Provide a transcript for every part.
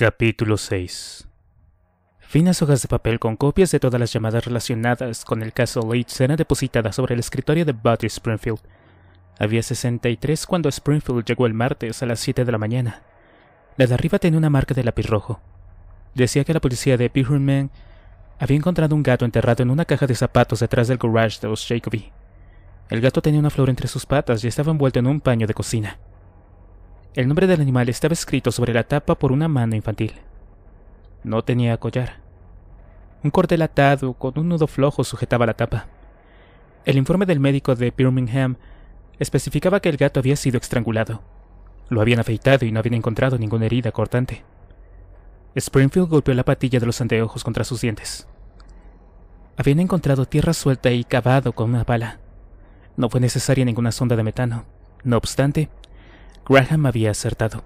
Capítulo 6 Finas hojas de papel con copias de todas las llamadas relacionadas con el caso Leeds eran depositadas sobre el escritorio de Buddy Springfield. Había 63 cuando Springfield llegó el martes a las 7 de la mañana. La de arriba tenía una marca de lápiz rojo. Decía que la policía de Beaverman había encontrado un gato enterrado en una caja de zapatos detrás del garage de los Jacoby. El gato tenía una flor entre sus patas y estaba envuelto en un paño de cocina. El nombre del animal estaba escrito sobre la tapa por una mano infantil. No tenía collar. Un cordel atado con un nudo flojo sujetaba la tapa. El informe del médico de Birmingham especificaba que el gato había sido estrangulado. Lo habían afeitado y no habían encontrado ninguna herida cortante. Springfield golpeó la patilla de los anteojos contra sus dientes. Habían encontrado tierra suelta y cavado con una pala. No fue necesaria ninguna sonda de metano. No obstante, Graham había acertado.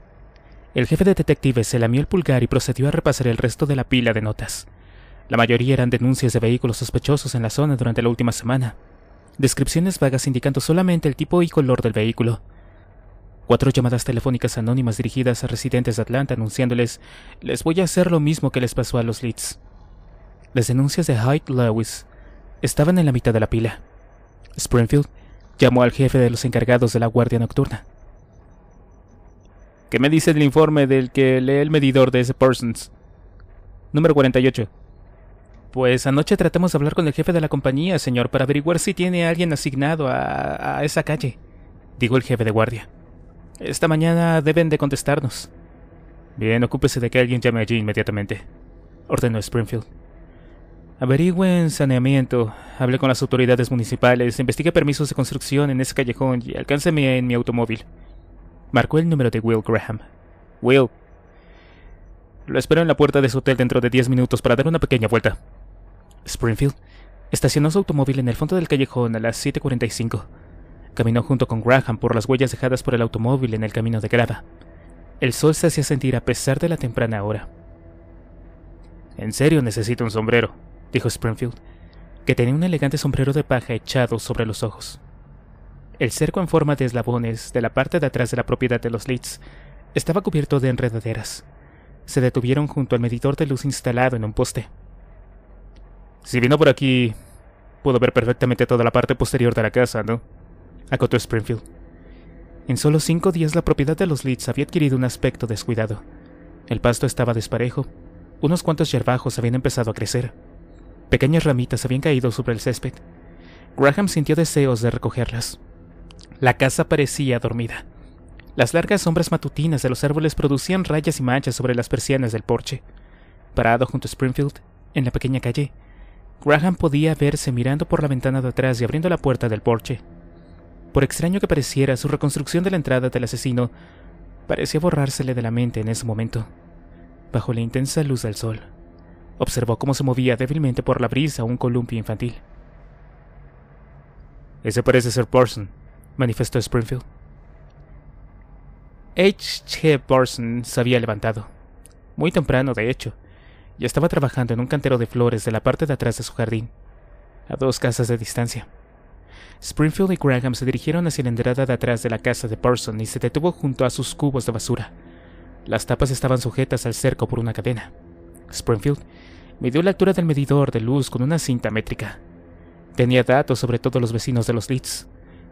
El jefe de detectives se lamió el pulgar y procedió a repasar el resto de la pila de notas. La mayoría eran denuncias de vehículos sospechosos en la zona durante la última semana, descripciones vagas indicando solamente el tipo y color del vehículo. Cuatro llamadas telefónicas anónimas dirigidas a residentes de Atlanta anunciándoles, les voy a hacer lo mismo que les pasó a los Leeds. Las denuncias de Hyde Lewis estaban en la mitad de la pila. Springfield llamó al jefe de los encargados de la guardia nocturna. ¿Qué me dice el informe del que lee el medidor de ese Persons? Número 48. Pues anoche tratamos de hablar con el jefe de la compañía, señor, para averiguar si tiene alguien asignado a, esa calle, dijo el jefe de guardia. Esta mañana deben de contestarnos. Bien, ocúpese de que alguien llame allí inmediatamente, ordenó Springfield. Averigüen saneamiento, hable con las autoridades municipales, investigue permisos de construcción en ese callejón y alcánceme en mi automóvil. Marcó el número de Will Graham. Will. Lo espero en la puerta de su hotel dentro de diez minutos para dar una pequeña vuelta. Springfield estacionó su automóvil en el fondo del callejón a las 7.45. Caminó junto con Graham por las huellas dejadas por el automóvil en el camino de grava. El sol se hacía sentir a pesar de la temprana hora. En serio necesito un sombrero, dijo Springfield, que tenía un elegante sombrero de paja echado sobre los ojos. El cerco en forma de eslabones de la parte de atrás de la propiedad de los Leeds estaba cubierto de enredaderas. Se detuvieron junto al medidor de luz instalado en un poste. Si vino por aquí, puedo ver perfectamente toda la parte posterior de la casa, ¿no? acotó Springfield. En solo cinco días la propiedad de los Leeds había adquirido un aspecto descuidado. El pasto estaba desparejo, unos cuantos yerbajos habían empezado a crecer. Pequeñas ramitas habían caído sobre el césped. Graham sintió deseos de recogerlas, la casa parecía dormida. Las largas sombras matutinas de los árboles producían rayas y manchas sobre las persianas del porche. Parado junto a Springfield, en la pequeña calle, Graham podía verse mirando por la ventana de atrás y abriendo la puerta del porche. Por extraño que pareciera, su reconstrucción de la entrada del asesino parecía borrársele de la mente en ese momento. Bajo la intensa luz del sol, observó cómo se movía débilmente por la brisa un columpio infantil. Ese parece ser Parson, manifestó Springfield. H. G. Barson se había levantado, muy temprano de hecho, y estaba trabajando en un cantero de flores de la parte de atrás de su jardín, a dos casas de distancia. Springfield y Graham se dirigieron hacia la entrada de atrás de la casa de Parson y se detuvo junto a sus cubos de basura. Las tapas estaban sujetas al cerco por una cadena. Springfield midió la altura del medidor de luz con una cinta métrica. Tenía datos sobre todos los vecinos de los Leeds,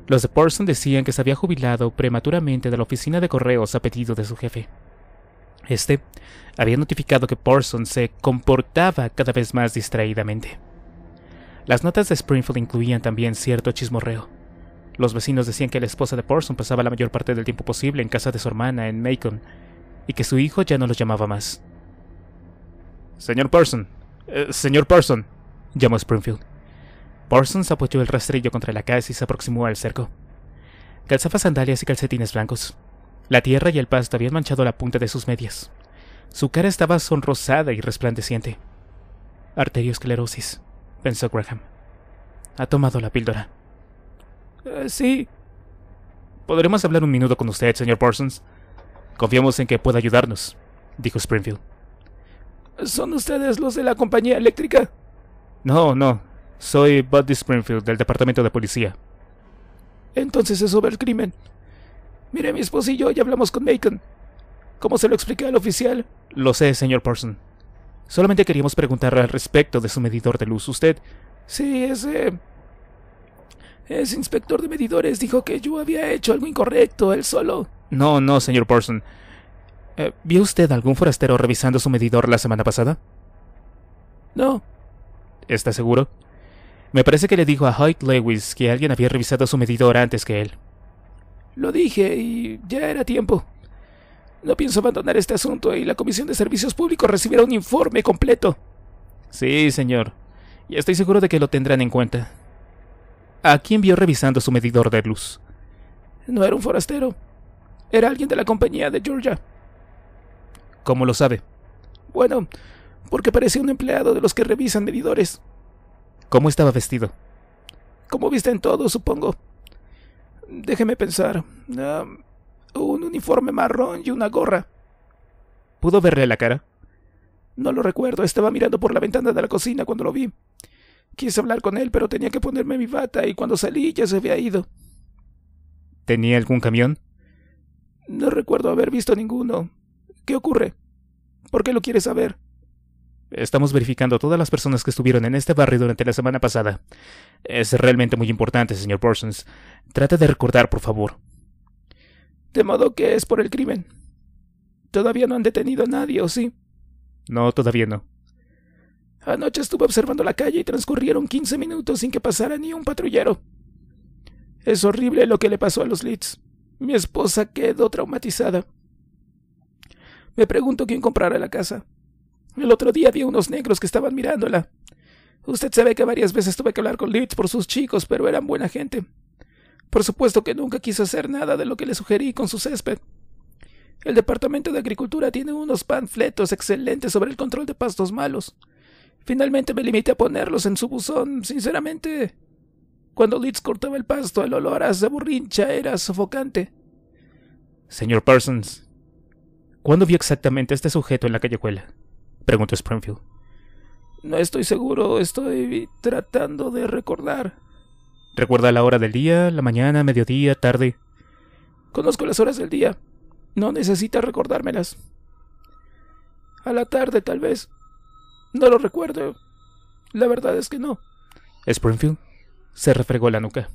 los de Porson decían que se había jubilado prematuramente de la oficina de correos a pedido de su jefe. Este había notificado que Porson se comportaba cada vez más distraídamente. Las notas de Springfield incluían también cierto chismorreo. Los vecinos decían que la esposa de Porson pasaba la mayor parte del tiempo posible en casa de su hermana en Macon y que su hijo ya no lo llamaba más. Señor Porson, eh, señor Porson, llamó Springfield. Parsons apoyó el rastrillo contra la casa y se aproximó al cerco. Calzaba sandalias y calcetines blancos. La tierra y el pasto habían manchado la punta de sus medias. Su cara estaba sonrosada y resplandeciente. Arteriosclerosis, pensó Graham. Ha tomado la píldora. Eh, sí. Podremos hablar un minuto con usted, señor Parsons. Confiamos en que pueda ayudarnos, dijo Springfield. ¿Son ustedes los de la compañía eléctrica? No, no, soy Buddy Springfield, del Departamento de Policía. Entonces es sobre el crimen. Mire, mi esposo y yo ya hablamos con Macon. ¿Cómo se lo expliqué al oficial? Lo sé, señor Parson. Solamente queríamos preguntar al respecto de su medidor de luz. ¿Usted? Sí, ese... Ese inspector de medidores dijo que yo había hecho algo incorrecto, él solo. No, no, señor Parson. Eh, ¿Vio usted algún forastero revisando su medidor la semana pasada? No. ¿Está seguro? Me parece que le dijo a Hoyt Lewis que alguien había revisado su medidor antes que él. Lo dije y ya era tiempo. No pienso abandonar este asunto y la Comisión de Servicios Públicos recibirá un informe completo. Sí, señor. Y estoy seguro de que lo tendrán en cuenta. ¿A quién vio revisando su medidor de luz? No era un forastero. Era alguien de la compañía de Georgia. ¿Cómo lo sabe? Bueno, porque parecía un empleado de los que revisan medidores. ¿Cómo estaba vestido? Como en todo supongo. Déjeme pensar. Ah, un uniforme marrón y una gorra. ¿Pudo verle la cara? No lo recuerdo, estaba mirando por la ventana de la cocina cuando lo vi. Quise hablar con él, pero tenía que ponerme mi bata y cuando salí ya se había ido. ¿Tenía algún camión? No recuerdo haber visto ninguno. ¿Qué ocurre? ¿Por qué lo quieres saber? Estamos verificando a todas las personas que estuvieron en este barrio durante la semana pasada. Es realmente muy importante, señor Parsons. Trate de recordar, por favor. De modo que es por el crimen. Todavía no han detenido a nadie, ¿o sí? No, todavía no. Anoche estuve observando la calle y transcurrieron 15 minutos sin que pasara ni un patrullero. Es horrible lo que le pasó a los Leeds. Mi esposa quedó traumatizada. Me pregunto quién comprará la casa. El otro día vi unos negros que estaban mirándola. Usted sabe que varias veces tuve que hablar con Leeds por sus chicos, pero eran buena gente. Por supuesto que nunca quiso hacer nada de lo que le sugerí con su césped. El Departamento de Agricultura tiene unos panfletos excelentes sobre el control de pastos malos. Finalmente me limité a ponerlos en su buzón. Sinceramente, cuando Leeds cortaba el pasto, el olor a burrincha era sofocante. Señor Parsons, ¿cuándo vio exactamente a este sujeto en la callejuela? Preguntó Springfield. No estoy seguro, estoy tratando de recordar. Recuerda la hora del día, la mañana, mediodía, tarde. Conozco las horas del día. No necesita recordármelas. A la tarde, tal vez. No lo recuerdo. La verdad es que no. Springfield se refregó la nuca.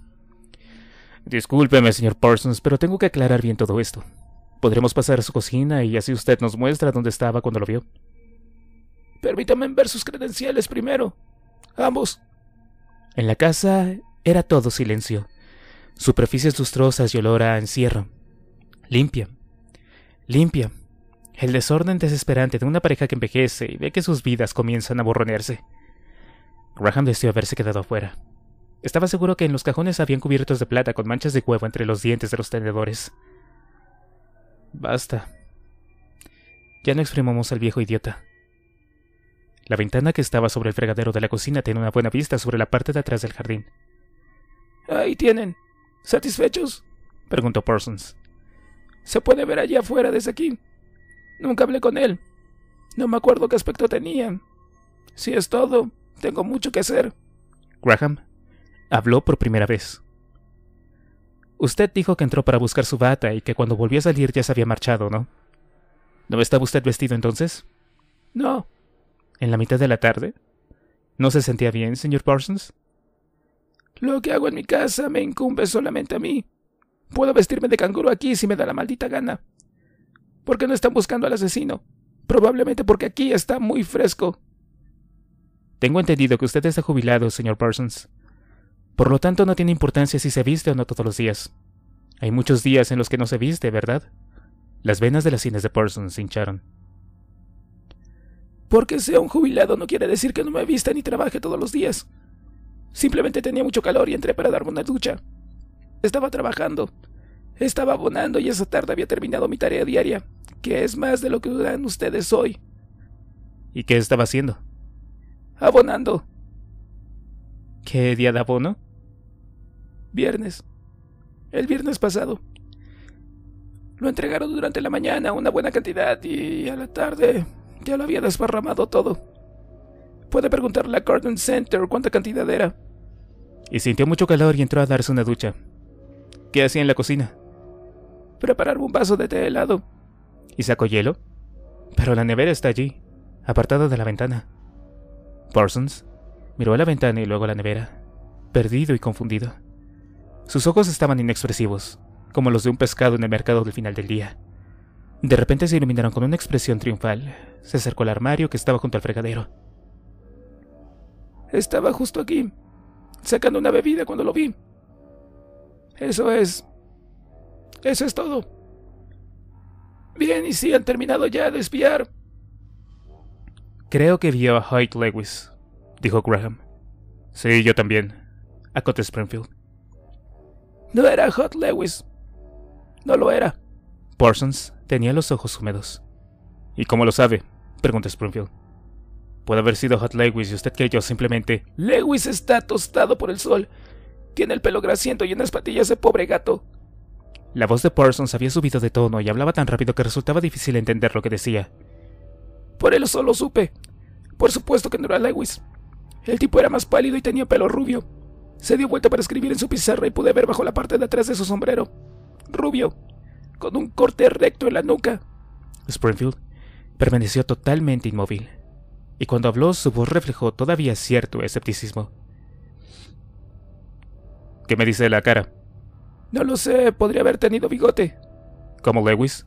Discúlpeme, señor Parsons, pero tengo que aclarar bien todo esto. Podremos pasar a su cocina y así usted nos muestra dónde estaba cuando lo vio. Permítame ver sus credenciales primero. Ambos. En la casa era todo silencio. Superficies lustrosas y olor a encierro. Limpia. Limpia. El desorden desesperante de una pareja que envejece y ve que sus vidas comienzan a borronearse. Graham deseó haberse quedado afuera. Estaba seguro que en los cajones habían cubiertos de plata con manchas de huevo entre los dientes de los tenedores. Basta. Ya no exprimamos al viejo idiota. La ventana que estaba sobre el fregadero de la cocina tiene una buena vista sobre la parte de atrás del jardín. Ahí tienen. ¿Satisfechos? preguntó Parsons. Se puede ver allá afuera desde aquí. Nunca hablé con él. No me acuerdo qué aspecto tenía. Si es todo, tengo mucho que hacer. Graham habló por primera vez. Usted dijo que entró para buscar su bata y que cuando volvió a salir ya se había marchado, ¿no? ¿No estaba usted vestido entonces? No, en la mitad de la tarde? ¿No se sentía bien, señor Parsons? Lo que hago en mi casa me incumbe solamente a mí. Puedo vestirme de canguro aquí si me da la maldita gana. ¿Por qué no están buscando al asesino? Probablemente porque aquí está muy fresco. Tengo entendido que usted está jubilado, señor Parsons. Por lo tanto, no tiene importancia si se viste o no todos los días. Hay muchos días en los que no se viste, ¿verdad? Las venas de las cines de Parsons hincharon. Porque sea un jubilado no quiere decir que no me vista ni trabaje todos los días. Simplemente tenía mucho calor y entré para darme una ducha. Estaba trabajando. Estaba abonando y esa tarde había terminado mi tarea diaria, que es más de lo que dudan ustedes hoy. ¿Y qué estaba haciendo? Abonando. ¿Qué día de abono? Viernes. El viernes pasado. Lo entregaron durante la mañana una buena cantidad y a la tarde ya lo había desparramado todo. Puede preguntarle a Garden Center cuánta cantidad era. Y sintió mucho calor y entró a darse una ducha. ¿Qué hacía en la cocina? Preparar un vaso de té helado. ¿Y sacó hielo? Pero la nevera está allí, apartada de la ventana. Parsons miró a la ventana y luego a la nevera, perdido y confundido. Sus ojos estaban inexpresivos, como los de un pescado en el mercado del final del día. De repente se iluminaron con una expresión triunfal. Se acercó al armario que estaba junto al fregadero. Estaba justo aquí, sacando una bebida cuando lo vi. Eso es... Eso es todo. Bien, y si han terminado ya de espiar. Creo que vio a Hyde Lewis, dijo Graham. Sí, yo también, acotó Springfield. No era hot Lewis. No lo era. Parsons Tenía los ojos húmedos. ¿Y cómo lo sabe? preguntó Springfield. Puede haber sido Hot Lewis y usted yo simplemente. Lewis está tostado por el sol. Tiene el pelo grasiento y unas patillas de pobre gato. La voz de Parsons había subido de tono y hablaba tan rápido que resultaba difícil entender lo que decía. Por él solo supe. Por supuesto que no era Lewis. El tipo era más pálido y tenía pelo rubio. Se dio vuelta para escribir en su pizarra y pude ver bajo la parte de atrás de su sombrero. Rubio, con un corte recto en la nuca. Springfield permaneció totalmente inmóvil, y cuando habló su voz reflejó todavía cierto escepticismo. ¿Qué me dice de la cara? No lo sé, podría haber tenido bigote. ¿Como Lewis?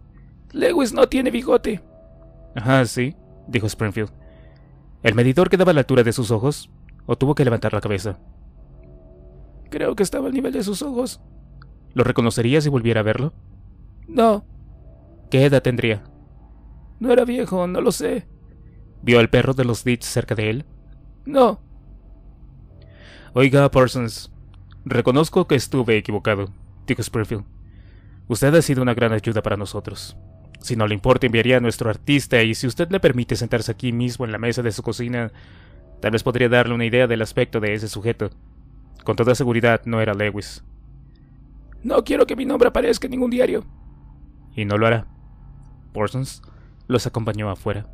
Lewis no tiene bigote. Ajá, sí, dijo Springfield. El medidor quedaba a la altura de sus ojos, o tuvo que levantar la cabeza. Creo que estaba al nivel de sus ojos. ¿Lo reconocería si volviera a verlo? No. ¿Qué edad tendría? No era viejo, no lo sé. ¿Vio al perro de los Ditch cerca de él? No. Oiga, Parsons, reconozco que estuve equivocado, dijo Springfield. Usted ha sido una gran ayuda para nosotros. Si no le importa, enviaría a nuestro artista y si usted le permite sentarse aquí mismo en la mesa de su cocina, tal vez podría darle una idea del aspecto de ese sujeto. Con toda seguridad no era Lewis. No quiero que mi nombre aparezca en ningún diario, y no lo hará. Parsons los acompañó afuera.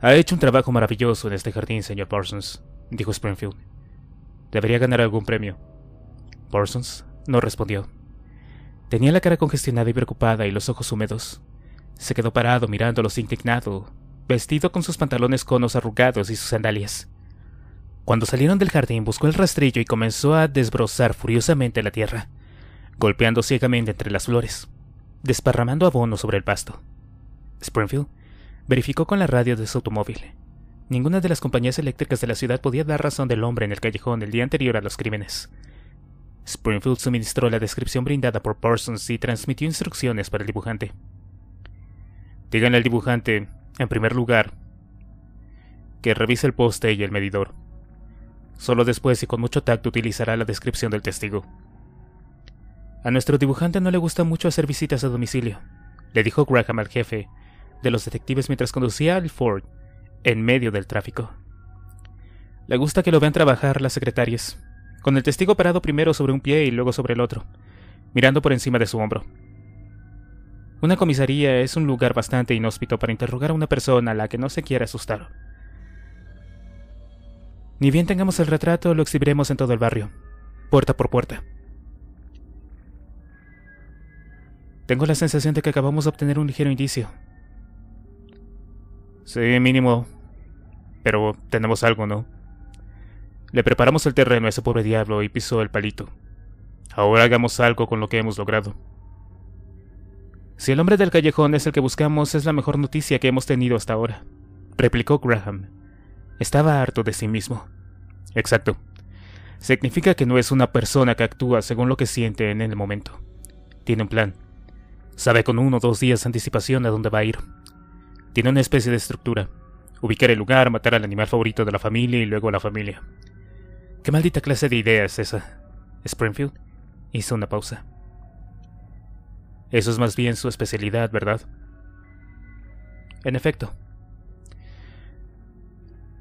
Ha hecho un trabajo maravilloso en este jardín, señor Parsons, dijo Springfield. Debería ganar algún premio. Parsons no respondió. Tenía la cara congestionada y preocupada y los ojos húmedos. Se quedó parado mirándolos indignado, vestido con sus pantalones conos arrugados y sus sandalias. Cuando salieron del jardín buscó el rastrillo y comenzó a desbrozar furiosamente la tierra, golpeando ciegamente entre las flores desparramando abono sobre el pasto. Springfield verificó con la radio de su automóvil. Ninguna de las compañías eléctricas de la ciudad podía dar razón del hombre en el callejón el día anterior a los crímenes. Springfield suministró la descripción brindada por Parsons y transmitió instrucciones para el dibujante. Díganle al dibujante, en primer lugar, que revise el poste y el medidor. Solo después y con mucho tacto utilizará la descripción del testigo. A nuestro dibujante no le gusta mucho hacer visitas a domicilio, le dijo Graham al jefe de los detectives mientras conducía al Ford en medio del tráfico. Le gusta que lo vean trabajar las secretarias, con el testigo parado primero sobre un pie y luego sobre el otro, mirando por encima de su hombro. Una comisaría es un lugar bastante inhóspito para interrogar a una persona a la que no se quiere asustar. Ni bien tengamos el retrato, lo exhibiremos en todo el barrio, puerta por puerta. Tengo la sensación de que acabamos de obtener un ligero indicio. Sí, mínimo. Pero tenemos algo, ¿no? Le preparamos el terreno a ese pobre diablo y pisó el palito. Ahora hagamos algo con lo que hemos logrado. Si el hombre del callejón es el que buscamos, es la mejor noticia que hemos tenido hasta ahora, replicó Graham. Estaba harto de sí mismo. Exacto. Significa que no es una persona que actúa según lo que siente en el momento. Tiene un plan Sabe con uno o dos días de anticipación a dónde va a ir. Tiene una especie de estructura. Ubicar el lugar, matar al animal favorito de la familia y luego a la familia. ¿Qué maldita clase de idea es esa? Springfield hizo una pausa. Eso es más bien su especialidad, ¿verdad? En efecto.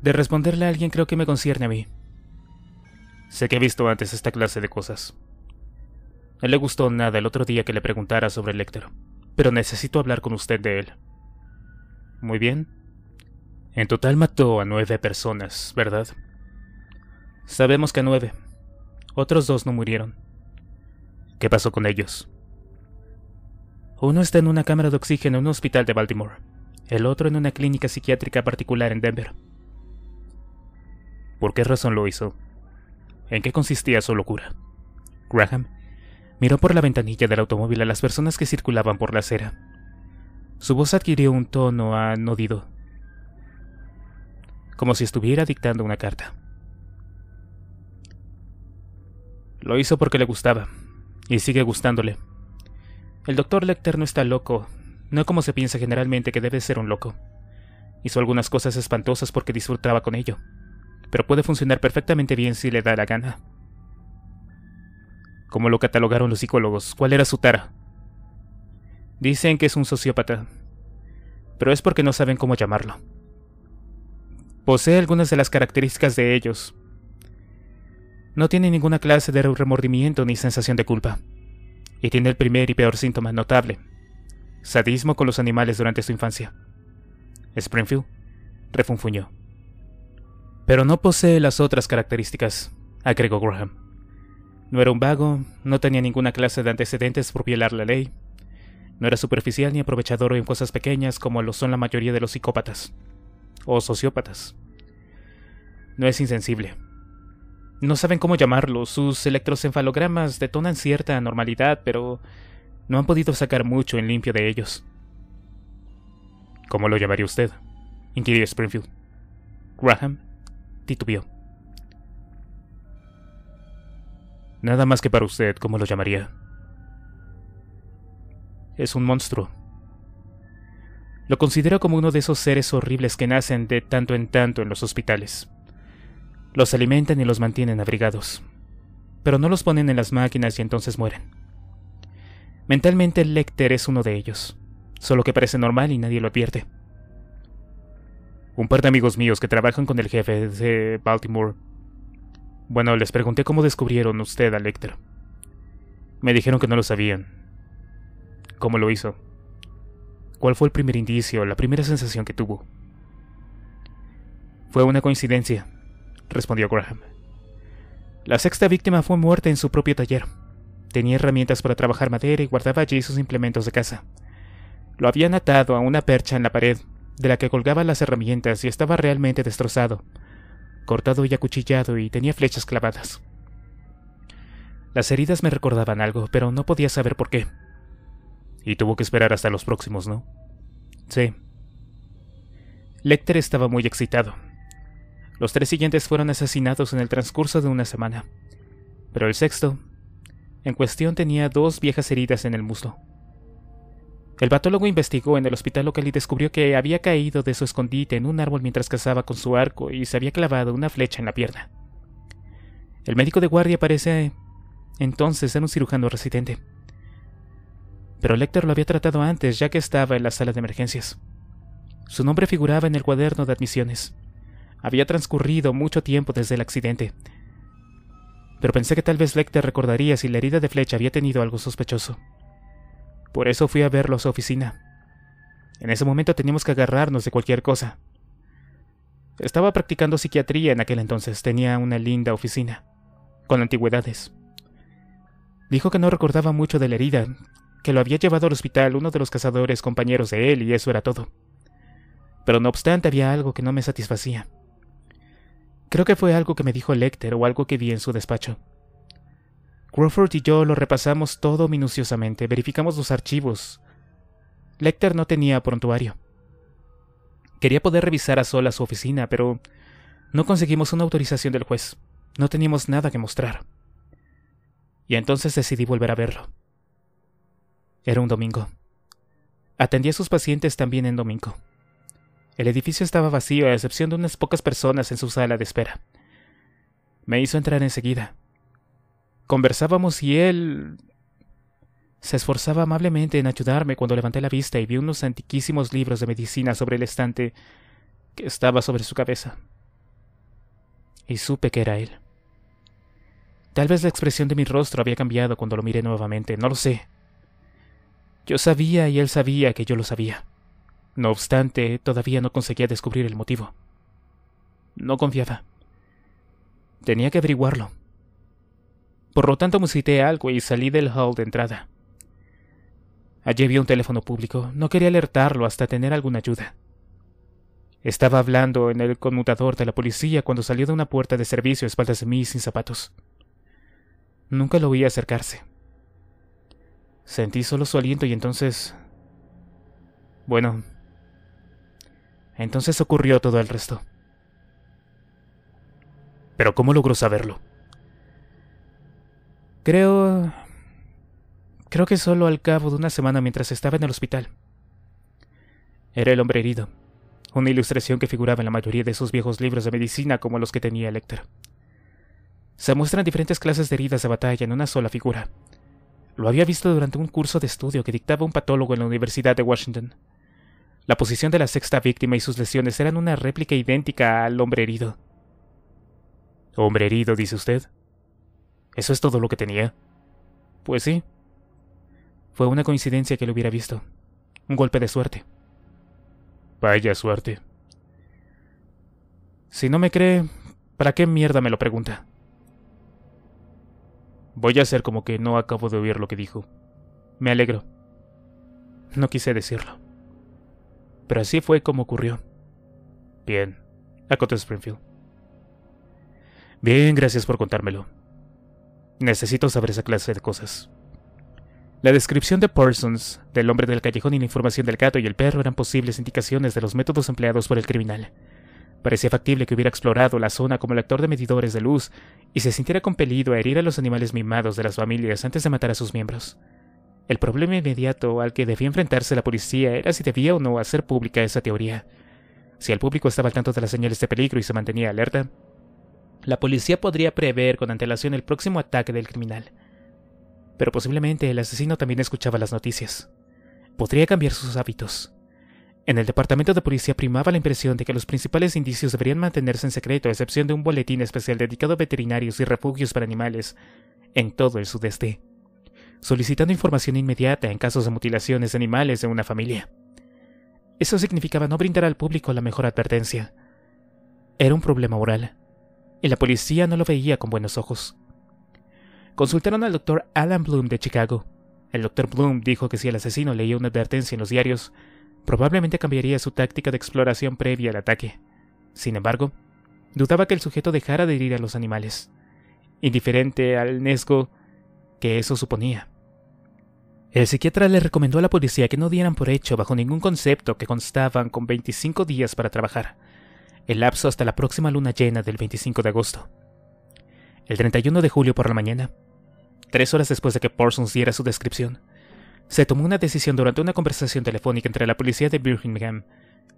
De responderle a alguien creo que me concierne a mí. Sé que he visto antes esta clase de cosas. No le gustó nada el otro día que le preguntara sobre Lecter, pero necesito hablar con usted de él. Muy bien. En total mató a nueve personas, ¿verdad? Sabemos que a nueve. Otros dos no murieron. ¿Qué pasó con ellos? Uno está en una cámara de oxígeno en un hospital de Baltimore, el otro en una clínica psiquiátrica particular en Denver. ¿Por qué razón lo hizo? ¿En qué consistía su locura? Graham Miró por la ventanilla del automóvil a las personas que circulaban por la acera. Su voz adquirió un tono anodido, como si estuviera dictando una carta. Lo hizo porque le gustaba, y sigue gustándole. El doctor Lecter no está loco, no como se piensa generalmente que debe ser un loco. Hizo algunas cosas espantosas porque disfrutaba con ello, pero puede funcionar perfectamente bien si le da la gana como lo catalogaron los psicólogos. ¿Cuál era su tara? Dicen que es un sociópata, pero es porque no saben cómo llamarlo. Posee algunas de las características de ellos. No tiene ninguna clase de remordimiento ni sensación de culpa. Y tiene el primer y peor síntoma notable. Sadismo con los animales durante su infancia. Springfield refunfuñó. Pero no posee las otras características, agregó Graham. No era un vago, no tenía ninguna clase de antecedentes por violar la ley. No era superficial ni aprovechador en cosas pequeñas como lo son la mayoría de los psicópatas o sociópatas. No es insensible. No saben cómo llamarlo, sus electrocefalogramas detonan cierta anormalidad, pero no han podido sacar mucho en limpio de ellos. ¿Cómo lo llamaría usted? inquirió Springfield. Graham titubeó. Nada más que para usted, ¿cómo lo llamaría? Es un monstruo. Lo considero como uno de esos seres horribles que nacen de tanto en tanto en los hospitales. Los alimentan y los mantienen abrigados, pero no los ponen en las máquinas y entonces mueren. Mentalmente Lecter es uno de ellos, solo que parece normal y nadie lo advierte. Un par de amigos míos que trabajan con el jefe de Baltimore bueno, les pregunté cómo descubrieron usted a Lecter. Me dijeron que no lo sabían. ¿Cómo lo hizo? ¿Cuál fue el primer indicio, la primera sensación que tuvo? Fue una coincidencia, respondió Graham. La sexta víctima fue muerta en su propio taller. Tenía herramientas para trabajar madera y guardaba allí sus implementos de casa. Lo habían atado a una percha en la pared, de la que colgaban las herramientas y estaba realmente destrozado, cortado y acuchillado y tenía flechas clavadas. Las heridas me recordaban algo, pero no podía saber por qué. Y tuvo que esperar hasta los próximos, ¿no? Sí. Lecter estaba muy excitado. Los tres siguientes fueron asesinados en el transcurso de una semana. Pero el sexto, en cuestión, tenía dos viejas heridas en el muslo. El patólogo investigó en el hospital local y descubrió que había caído de su escondite en un árbol mientras cazaba con su arco y se había clavado una flecha en la pierna. El médico de guardia parece entonces ser un cirujano residente. Pero Lecter lo había tratado antes ya que estaba en la sala de emergencias. Su nombre figuraba en el cuaderno de admisiones. Había transcurrido mucho tiempo desde el accidente. Pero pensé que tal vez Lecter recordaría si la herida de flecha había tenido algo sospechoso. Por eso fui a verlo a su oficina. En ese momento teníamos que agarrarnos de cualquier cosa. Estaba practicando psiquiatría en aquel entonces, tenía una linda oficina, con antigüedades. Dijo que no recordaba mucho de la herida, que lo había llevado al hospital uno de los cazadores compañeros de él y eso era todo. Pero no obstante había algo que no me satisfacía. Creo que fue algo que me dijo Lecter o algo que vi en su despacho. Crawford y yo lo repasamos todo minuciosamente, verificamos los archivos. Lecter no tenía prontuario. Quería poder revisar a sola su oficina, pero no conseguimos una autorización del juez. No teníamos nada que mostrar. Y entonces decidí volver a verlo. Era un domingo. Atendí a sus pacientes también en domingo. El edificio estaba vacío a excepción de unas pocas personas en su sala de espera. Me hizo entrar enseguida. Conversábamos y él se esforzaba amablemente en ayudarme cuando levanté la vista y vi unos antiquísimos libros de medicina sobre el estante que estaba sobre su cabeza. Y supe que era él. Tal vez la expresión de mi rostro había cambiado cuando lo miré nuevamente, no lo sé. Yo sabía y él sabía que yo lo sabía. No obstante, todavía no conseguía descubrir el motivo. No confiaba. Tenía que averiguarlo. Por lo tanto, musité algo y salí del hall de entrada. Allí vi un teléfono público. No quería alertarlo hasta tener alguna ayuda. Estaba hablando en el conmutador de la policía cuando salió de una puerta de servicio a espaldas de mí sin zapatos. Nunca lo oí acercarse. Sentí solo su aliento y entonces... Bueno... Entonces ocurrió todo el resto. Pero ¿cómo logró saberlo? Creo... Creo que solo al cabo de una semana mientras estaba en el hospital. Era el hombre herido, una ilustración que figuraba en la mayoría de sus viejos libros de medicina como los que tenía Lecter. Se muestran diferentes clases de heridas de batalla en una sola figura. Lo había visto durante un curso de estudio que dictaba un patólogo en la Universidad de Washington. La posición de la sexta víctima y sus lesiones eran una réplica idéntica al hombre herido. Hombre herido, dice usted. ¿Eso es todo lo que tenía? Pues sí. Fue una coincidencia que lo hubiera visto. Un golpe de suerte. Vaya suerte. Si no me cree, ¿para qué mierda me lo pregunta? Voy a hacer como que no acabo de oír lo que dijo. Me alegro. No quise decirlo. Pero así fue como ocurrió. Bien, acotó Springfield. Bien, gracias por contármelo. Necesito saber esa clase de cosas. La descripción de Parsons, del hombre del callejón y la información del gato y el perro eran posibles indicaciones de los métodos empleados por el criminal. Parecía factible que hubiera explorado la zona como el actor de medidores de luz y se sintiera compelido a herir a los animales mimados de las familias antes de matar a sus miembros. El problema inmediato al que debía enfrentarse la policía era si debía o no hacer pública esa teoría. Si el público estaba al tanto de las señales de peligro y se mantenía alerta, la policía podría prever con antelación el próximo ataque del criminal. Pero posiblemente el asesino también escuchaba las noticias. Podría cambiar sus hábitos. En el departamento de policía primaba la impresión de que los principales indicios deberían mantenerse en secreto, a excepción de un boletín especial dedicado a veterinarios y refugios para animales en todo el sudeste, solicitando información inmediata en casos de mutilaciones de animales de una familia. Eso significaba no brindar al público la mejor advertencia. Era un problema moral y la policía no lo veía con buenos ojos. Consultaron al doctor Alan Bloom de Chicago. El doctor Bloom dijo que si el asesino leía una advertencia en los diarios, probablemente cambiaría su táctica de exploración previa al ataque. Sin embargo, dudaba que el sujeto dejara de herir a los animales, indiferente al nesgo que eso suponía. El psiquiatra le recomendó a la policía que no dieran por hecho bajo ningún concepto que constaban con 25 días para trabajar, el lapso hasta la próxima luna llena del 25 de agosto. El 31 de julio por la mañana, tres horas después de que Parsons diera su descripción, se tomó una decisión durante una conversación telefónica entre la policía de Birmingham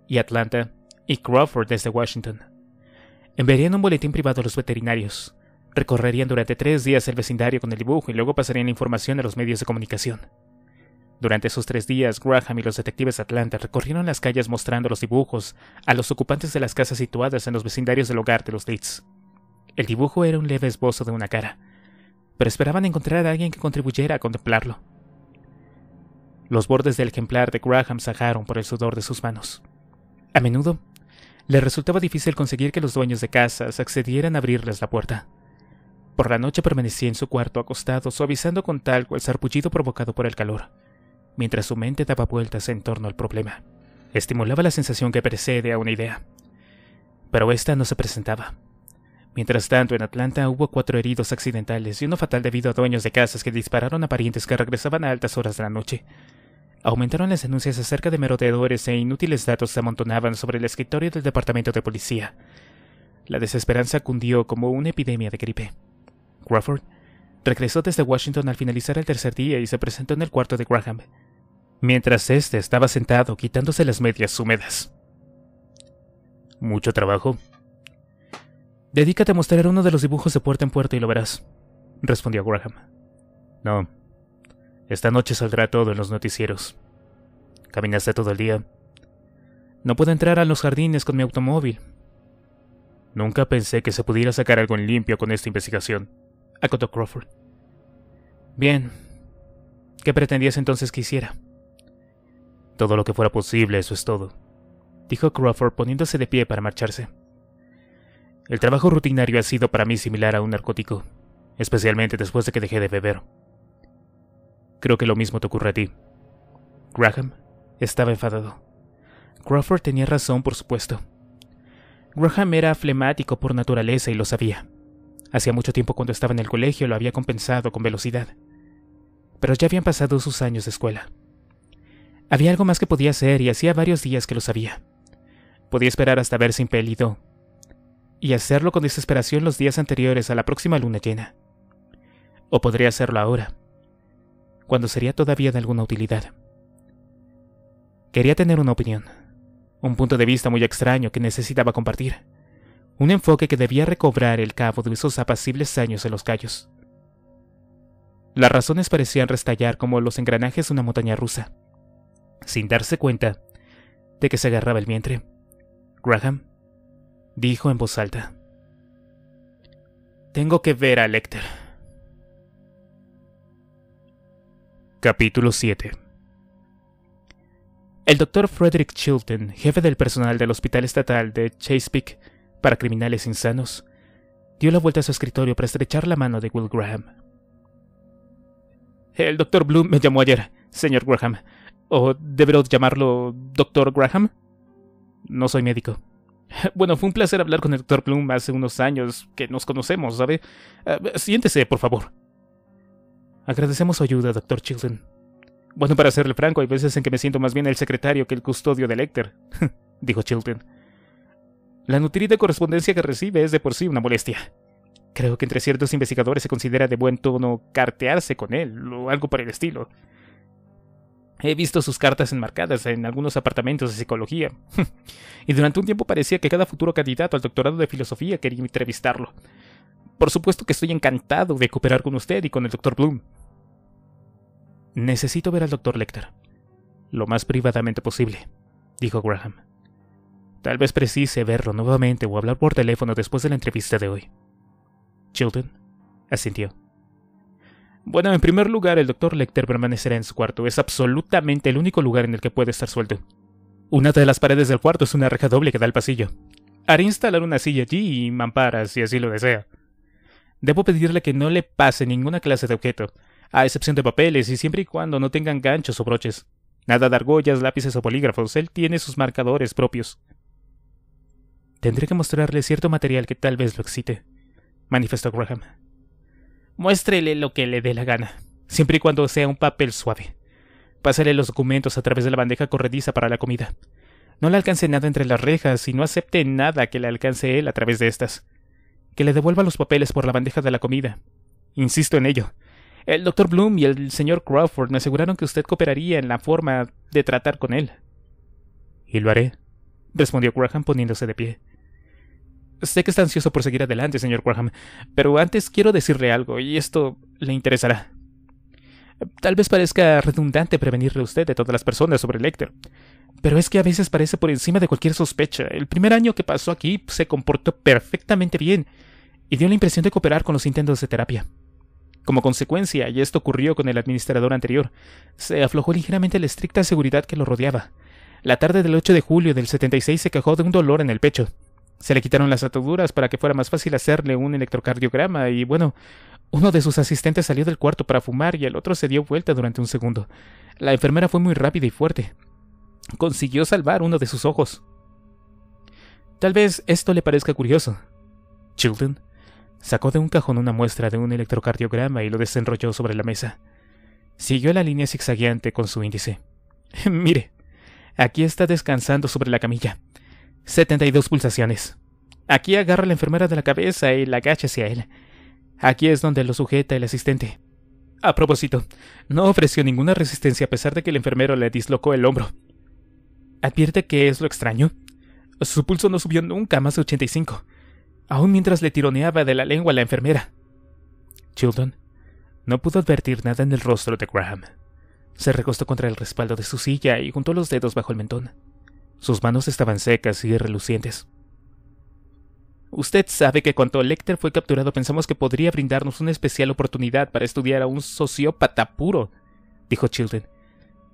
y Atlanta y Crawford desde Washington. Enviarían un boletín privado a los veterinarios, recorrerían durante tres días el vecindario con el dibujo y luego pasarían la información a los medios de comunicación. Durante esos tres días, Graham y los detectives de Atlanta recorrieron las calles mostrando los dibujos a los ocupantes de las casas situadas en los vecindarios del hogar de los Leeds. El dibujo era un leve esbozo de una cara, pero esperaban encontrar a alguien que contribuyera a contemplarlo. Los bordes del ejemplar de Graham sajaron por el sudor de sus manos. A menudo, le resultaba difícil conseguir que los dueños de casas accedieran a abrirles la puerta. Por la noche permanecía en su cuarto acostado, suavizando con talco el sarpullido provocado por el calor mientras su mente daba vueltas en torno al problema. Estimulaba la sensación que precede a una idea. Pero esta no se presentaba. Mientras tanto, en Atlanta hubo cuatro heridos accidentales y uno fatal debido a dueños de casas que dispararon a parientes que regresaban a altas horas de la noche. Aumentaron las denuncias acerca de merodeadores e inútiles datos se amontonaban sobre el escritorio del departamento de policía. La desesperanza cundió como una epidemia de gripe. Crawford regresó desde Washington al finalizar el tercer día y se presentó en el cuarto de Graham, mientras éste estaba sentado quitándose las medias húmedas. ¿Mucho trabajo? Dedícate a mostrar uno de los dibujos de puerta en puerta y lo verás, respondió Graham. No. Esta noche saldrá todo en los noticieros. ¿Caminaste todo el día? No puedo entrar a los jardines con mi automóvil. Nunca pensé que se pudiera sacar algo en limpio con esta investigación acotó Crawford. Bien. ¿Qué pretendías entonces que hiciera? Todo lo que fuera posible, eso es todo, dijo Crawford poniéndose de pie para marcharse. El trabajo rutinario ha sido para mí similar a un narcótico, especialmente después de que dejé de beber. Creo que lo mismo te ocurre a ti. Graham estaba enfadado. Crawford tenía razón, por supuesto. Graham era flemático por naturaleza y lo sabía. Hacía mucho tiempo cuando estaba en el colegio lo había compensado con velocidad. Pero ya habían pasado sus años de escuela. Había algo más que podía hacer y hacía varios días que lo sabía. Podía esperar hasta verse impelido y hacerlo con desesperación los días anteriores a la próxima luna llena. O podría hacerlo ahora, cuando sería todavía de alguna utilidad. Quería tener una opinión, un punto de vista muy extraño que necesitaba compartir un enfoque que debía recobrar el cabo de esos apacibles años en los callos. Las razones parecían restallar como los engranajes de una montaña rusa, sin darse cuenta de que se agarraba el vientre. Graham dijo en voz alta. Tengo que ver a Lecter. Capítulo 7 El doctor Frederick Chilton, jefe del personal del Hospital Estatal de Chesapeake, para criminales insanos, dio la vuelta a su escritorio para estrechar la mano de Will Graham. El doctor Bloom me llamó ayer, señor Graham. ¿O deberé llamarlo doctor Graham? No soy médico. Bueno, fue un placer hablar con el doctor Bloom hace unos años que nos conocemos, ¿sabe? Ah, siéntese, por favor. Agradecemos su ayuda, doctor Chilton. Bueno, para serle franco, hay veces en que me siento más bien el secretario que el custodio de Lecter, dijo Chilton. La nutrida correspondencia que recibe es de por sí una molestia. Creo que entre ciertos investigadores se considera de buen tono cartearse con él o algo por el estilo. He visto sus cartas enmarcadas en algunos apartamentos de psicología, y durante un tiempo parecía que cada futuro candidato al doctorado de filosofía quería entrevistarlo. Por supuesto que estoy encantado de cooperar con usted y con el doctor Bloom. Necesito ver al doctor Lecter, lo más privadamente posible, dijo Graham. Tal vez precise verlo nuevamente o hablar por teléfono después de la entrevista de hoy. Chilton asintió. Bueno, en primer lugar, el doctor Lecter permanecerá en su cuarto. Es absolutamente el único lugar en el que puede estar suelto. Una de las paredes del cuarto es una reja doble que da al pasillo. Haré instalar una silla allí y mamparas, si así lo desea. Debo pedirle que no le pase ninguna clase de objeto, a excepción de papeles y siempre y cuando no tengan ganchos o broches. Nada de argollas, lápices o polígrafos, él tiene sus marcadores propios. Tendré que mostrarle cierto material que tal vez lo excite, manifestó Graham. Muéstrele lo que le dé la gana, siempre y cuando sea un papel suave. Pásale los documentos a través de la bandeja corrediza para la comida. No le alcance nada entre las rejas y no acepte nada que le alcance él a través de estas. Que le devuelva los papeles por la bandeja de la comida. Insisto en ello. El doctor Bloom y el señor Crawford me aseguraron que usted cooperaría en la forma de tratar con él. Y lo haré, respondió Graham poniéndose de pie. Sé que está ansioso por seguir adelante, señor Graham, pero antes quiero decirle algo, y esto le interesará. Tal vez parezca redundante prevenirle a usted de todas las personas sobre el Lecter, pero es que a veces parece por encima de cualquier sospecha. El primer año que pasó aquí se comportó perfectamente bien y dio la impresión de cooperar con los intentos de terapia. Como consecuencia, y esto ocurrió con el administrador anterior, se aflojó ligeramente la estricta seguridad que lo rodeaba. La tarde del 8 de julio del 76 se quejó de un dolor en el pecho, se le quitaron las ataduras para que fuera más fácil hacerle un electrocardiograma y bueno, uno de sus asistentes salió del cuarto para fumar y el otro se dio vuelta durante un segundo. La enfermera fue muy rápida y fuerte. Consiguió salvar uno de sus ojos. Tal vez esto le parezca curioso. Chilton sacó de un cajón una muestra de un electrocardiograma y lo desenrolló sobre la mesa. Siguió la línea zigzagueante con su índice. Mire, aquí está descansando sobre la camilla. 72 pulsaciones. Aquí agarra la enfermera de la cabeza y la agacha hacia él. Aquí es donde lo sujeta el asistente. A propósito, no ofreció ninguna resistencia a pesar de que el enfermero le dislocó el hombro. ¿Advierte qué es lo extraño? Su pulso no subió nunca más de 85, aún mientras le tironeaba de la lengua la enfermera. Chilton no pudo advertir nada en el rostro de Graham. Se recostó contra el respaldo de su silla y juntó los dedos bajo el mentón. Sus manos estaban secas y relucientes. Usted sabe que cuando Lecter fue capturado pensamos que podría brindarnos una especial oportunidad para estudiar a un sociópata puro, dijo Chilton.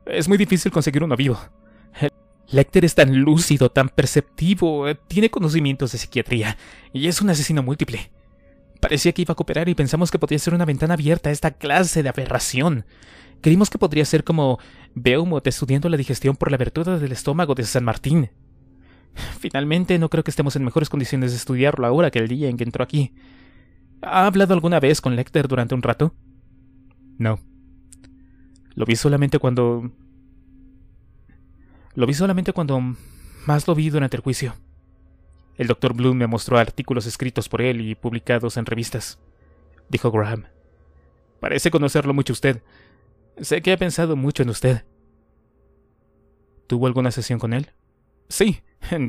Es muy difícil conseguir uno vivo. Lecter es tan lúcido, tan perceptivo, eh, tiene conocimientos de psiquiatría y es un asesino múltiple. Parecía que iba a cooperar y pensamos que podía ser una ventana abierta a esta clase de aberración. Creímos que podría ser como Beumot estudiando la digestión por la abertura del estómago de San Martín. Finalmente, no creo que estemos en mejores condiciones de estudiarlo ahora que el día en que entró aquí. ¿Ha hablado alguna vez con Lecter durante un rato? No. Lo vi solamente cuando... Lo vi solamente cuando más lo vi durante el juicio. El doctor Bloom me mostró artículos escritos por él y publicados en revistas, dijo Graham. Parece conocerlo mucho usted. Sé que ha pensado mucho en usted. ¿Tuvo alguna sesión con él? Sí,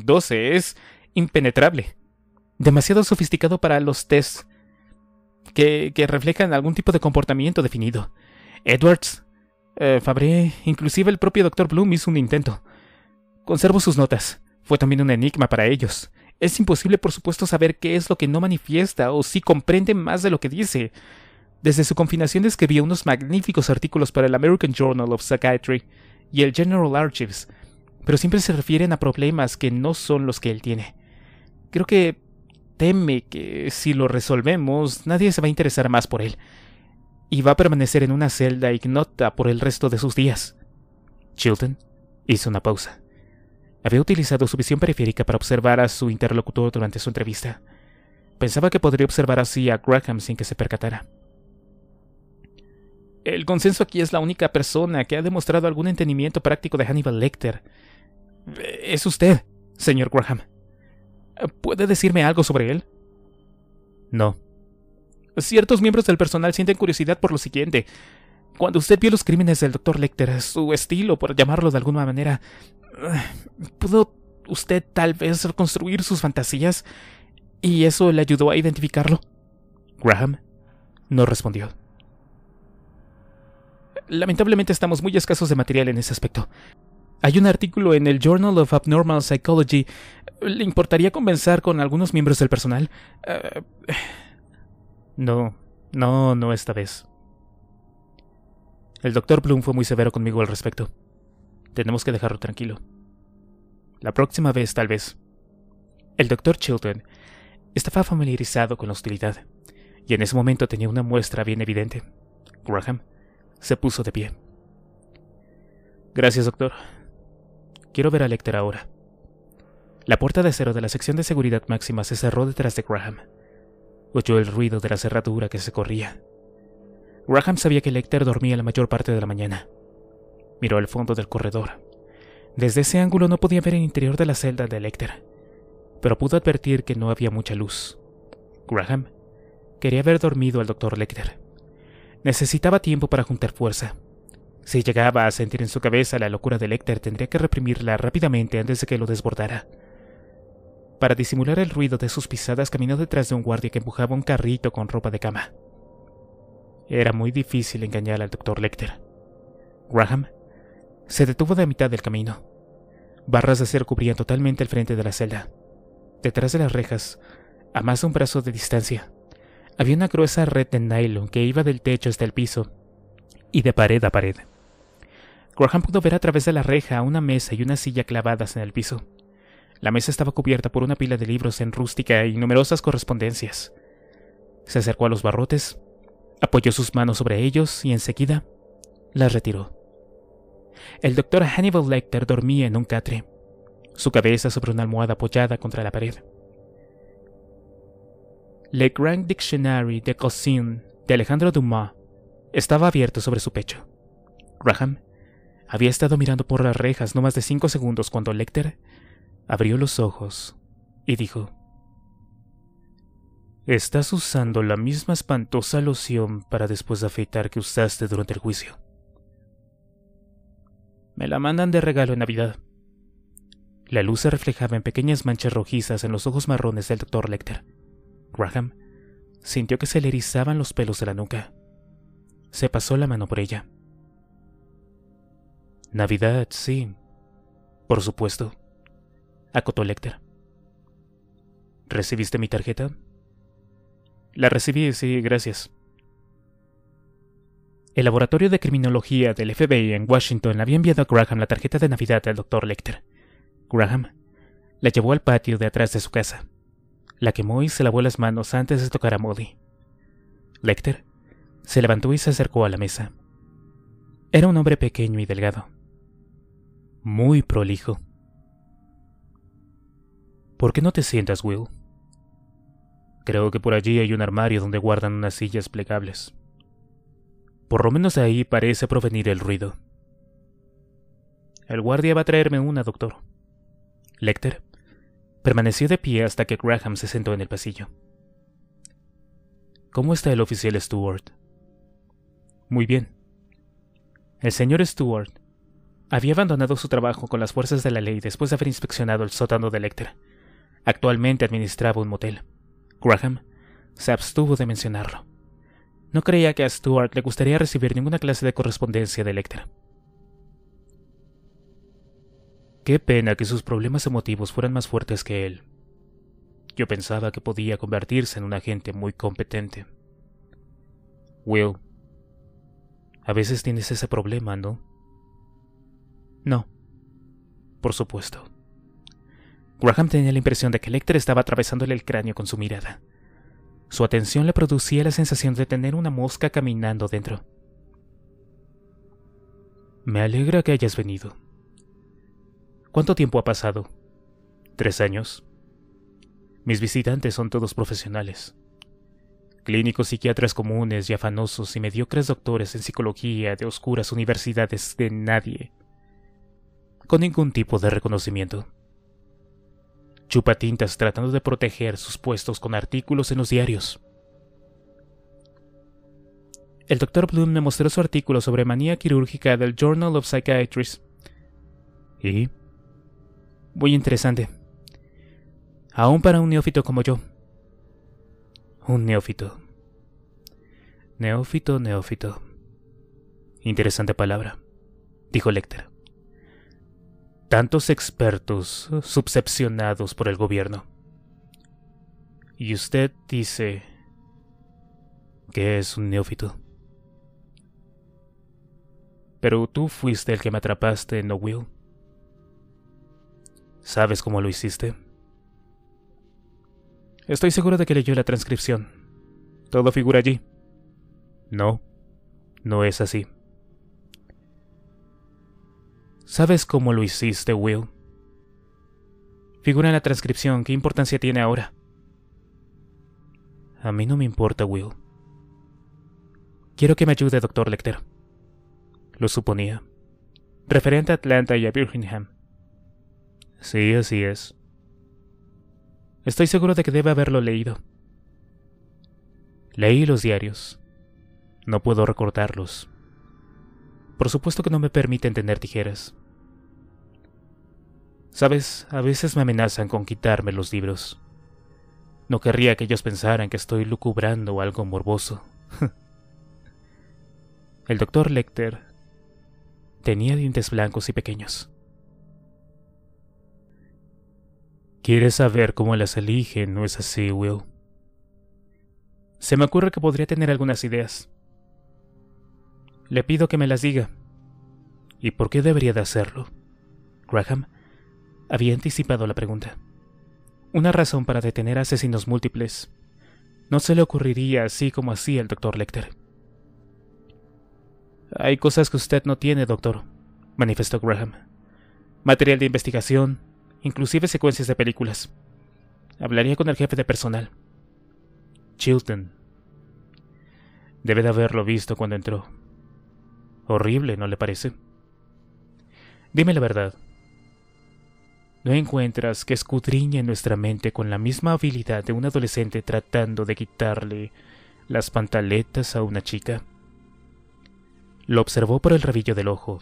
doce. es impenetrable. Demasiado sofisticado para los tests que, que reflejan algún tipo de comportamiento definido. Edwards, eh, Fabré, inclusive el propio Dr. Bloom hizo un intento. Conservo sus notas. Fue también un enigma para ellos. Es imposible, por supuesto, saber qué es lo que no manifiesta o si comprende más de lo que dice. Desde su confinación escribió unos magníficos artículos para el American Journal of Psychiatry y el General Archives, pero siempre se refieren a problemas que no son los que él tiene. Creo que teme que si lo resolvemos nadie se va a interesar más por él, y va a permanecer en una celda ignota por el resto de sus días. Chilton hizo una pausa. Había utilizado su visión periférica para observar a su interlocutor durante su entrevista. Pensaba que podría observar así a Graham sin que se percatara. El consenso aquí es la única persona que ha demostrado algún entendimiento práctico de Hannibal Lecter. Eh, es usted, señor Graham. ¿Puede decirme algo sobre él? No. Ciertos miembros del personal sienten curiosidad por lo siguiente. Cuando usted vio los crímenes del doctor Lecter, su estilo, por llamarlo de alguna manera, ¿pudo usted tal vez reconstruir sus fantasías? ¿Y eso le ayudó a identificarlo? Graham no respondió lamentablemente estamos muy escasos de material en ese aspecto. Hay un artículo en el Journal of Abnormal Psychology. ¿Le importaría convencer con algunos miembros del personal? Eh, no, no, no esta vez. El doctor Bloom fue muy severo conmigo al respecto. Tenemos que dejarlo tranquilo. La próxima vez, tal vez. El doctor Chilton estaba familiarizado con la hostilidad, y en ese momento tenía una muestra bien evidente. Graham se puso de pie. Gracias, doctor. Quiero ver a Lecter ahora. La puerta de acero de la sección de seguridad máxima se cerró detrás de Graham. Oyó el ruido de la cerradura que se corría. Graham sabía que Lecter dormía la mayor parte de la mañana. Miró al fondo del corredor. Desde ese ángulo no podía ver el interior de la celda de Lecter, pero pudo advertir que no había mucha luz. Graham quería ver dormido al doctor Lecter. Necesitaba tiempo para juntar fuerza. Si llegaba a sentir en su cabeza la locura de Lecter, tendría que reprimirla rápidamente antes de que lo desbordara. Para disimular el ruido de sus pisadas, caminó detrás de un guardia que empujaba un carrito con ropa de cama. Era muy difícil engañar al doctor Lecter. Graham se detuvo de mitad del camino. Barras de acero cubrían totalmente el frente de la celda. Detrás de las rejas, a más de un brazo de distancia, había una gruesa red de nylon que iba del techo hasta el piso y de pared a pared. Graham pudo ver a través de la reja una mesa y una silla clavadas en el piso. La mesa estaba cubierta por una pila de libros en rústica y numerosas correspondencias. Se acercó a los barrotes, apoyó sus manos sobre ellos y enseguida las retiró. El doctor Hannibal Lecter dormía en un catre, su cabeza sobre una almohada apoyada contra la pared. Le Grand Dictionary de Cousin de Alejandro Dumas estaba abierto sobre su pecho. Graham había estado mirando por las rejas no más de cinco segundos cuando Lecter abrió los ojos y dijo: Estás usando la misma espantosa loción para después de afeitar que usaste durante el juicio. Me la mandan de regalo en Navidad. La luz se reflejaba en pequeñas manchas rojizas en los ojos marrones del doctor Lecter. Graham sintió que se le erizaban los pelos de la nuca. Se pasó la mano por ella. Navidad, sí. Por supuesto. Acotó Lecter. ¿Recibiste mi tarjeta? La recibí, sí, gracias. El laboratorio de criminología del FBI en Washington había enviado a Graham la tarjeta de Navidad al doctor Lecter. Graham la llevó al patio de atrás de su casa la quemó y se lavó las manos antes de tocar a Molly. Lecter se levantó y se acercó a la mesa. Era un hombre pequeño y delgado. Muy prolijo. ¿Por qué no te sientas, Will? Creo que por allí hay un armario donde guardan unas sillas plegables. Por lo menos ahí parece provenir el ruido. El guardia va a traerme una, doctor. Lecter Permaneció de pie hasta que Graham se sentó en el pasillo. ¿Cómo está el oficial Stewart? Muy bien. El señor Stewart había abandonado su trabajo con las fuerzas de la ley después de haber inspeccionado el sótano de Lecter. Actualmente administraba un motel. Graham se abstuvo de mencionarlo. No creía que a Stuart le gustaría recibir ninguna clase de correspondencia de Lecter. Qué pena que sus problemas emotivos fueran más fuertes que él. Yo pensaba que podía convertirse en un agente muy competente. Will, a veces tienes ese problema, ¿no? No. Por supuesto. Graham tenía la impresión de que Lecter estaba atravesándole el cráneo con su mirada. Su atención le producía la sensación de tener una mosca caminando dentro. Me alegra que hayas venido, ¿Cuánto tiempo ha pasado? Tres años. Mis visitantes son todos profesionales. Clínicos psiquiatras comunes y afanosos y mediocres doctores en psicología de oscuras universidades de nadie. Con ningún tipo de reconocimiento. tintas tratando de proteger sus puestos con artículos en los diarios. El doctor Bloom me mostró su artículo sobre manía quirúrgica del Journal of Psychiatry. ¿Y? Muy interesante. Aún para un neófito como yo. Un neófito. Neófito, neófito. Interesante palabra, dijo Lecter. Tantos expertos subcepcionados por el gobierno. Y usted dice que es un neófito. Pero tú fuiste el que me atrapaste, no Will. ¿Sabes cómo lo hiciste? Estoy seguro de que leyó la transcripción. Todo figura allí. No, no es así. ¿Sabes cómo lo hiciste, Will? Figura en la transcripción, ¿qué importancia tiene ahora? A mí no me importa, Will. Quiero que me ayude, doctor Lecter. Lo suponía. Referente a Atlanta y a Birmingham. Sí, así es. Estoy seguro de que debe haberlo leído. Leí los diarios. No puedo recordarlos. Por supuesto que no me permiten tener tijeras. Sabes, a veces me amenazan con quitarme los libros. No querría que ellos pensaran que estoy lucubrando algo morboso. El doctor Lecter tenía dientes blancos y pequeños. Quiere saber cómo las elige, ¿no es así, Will? Se me ocurre que podría tener algunas ideas. Le pido que me las diga. ¿Y por qué debería de hacerlo? Graham había anticipado la pregunta. Una razón para detener asesinos múltiples. No se le ocurriría así como así al doctor Lecter. Hay cosas que usted no tiene, doctor, manifestó Graham. Material de investigación, inclusive secuencias de películas. Hablaría con el jefe de personal. Chilton. Debe de haberlo visto cuando entró. Horrible, ¿no le parece? Dime la verdad. ¿No encuentras que escudriña nuestra mente con la misma habilidad de un adolescente tratando de quitarle las pantaletas a una chica? Lo observó por el rabillo del ojo.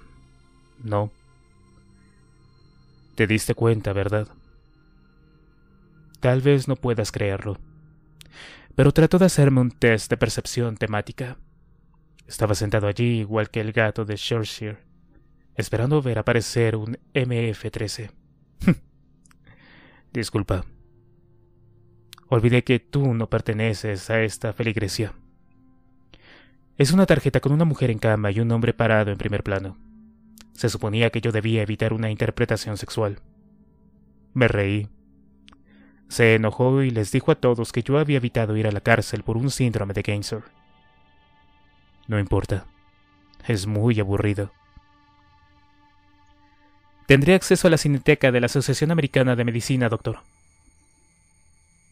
No. Te diste cuenta, ¿verdad? Tal vez no puedas creerlo, pero trató de hacerme un test de percepción temática. Estaba sentado allí igual que el gato de Cheshire, esperando ver aparecer un MF-13. Disculpa. Olvidé que tú no perteneces a esta feligresía. Es una tarjeta con una mujer en cama y un hombre parado en primer plano. Se suponía que yo debía evitar una interpretación sexual. Me reí. Se enojó y les dijo a todos que yo había evitado ir a la cárcel por un síndrome de Gainsor. No importa. Es muy aburrido. Tendré acceso a la cineteca de la Asociación Americana de Medicina, doctor.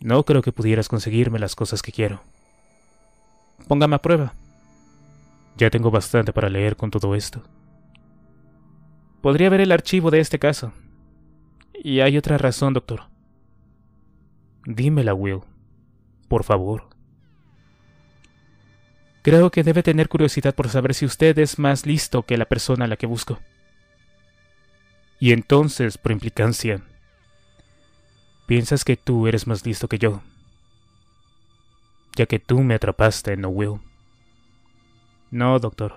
No creo que pudieras conseguirme las cosas que quiero. Póngame a prueba. Ya tengo bastante para leer con todo esto. Podría ver el archivo de este caso. Y hay otra razón, doctor. Dímela, Will. Por favor. Creo que debe tener curiosidad por saber si usted es más listo que la persona a la que busco. Y entonces, por implicancia, piensas que tú eres más listo que yo. Ya que tú me atrapaste, no Will. No, doctor.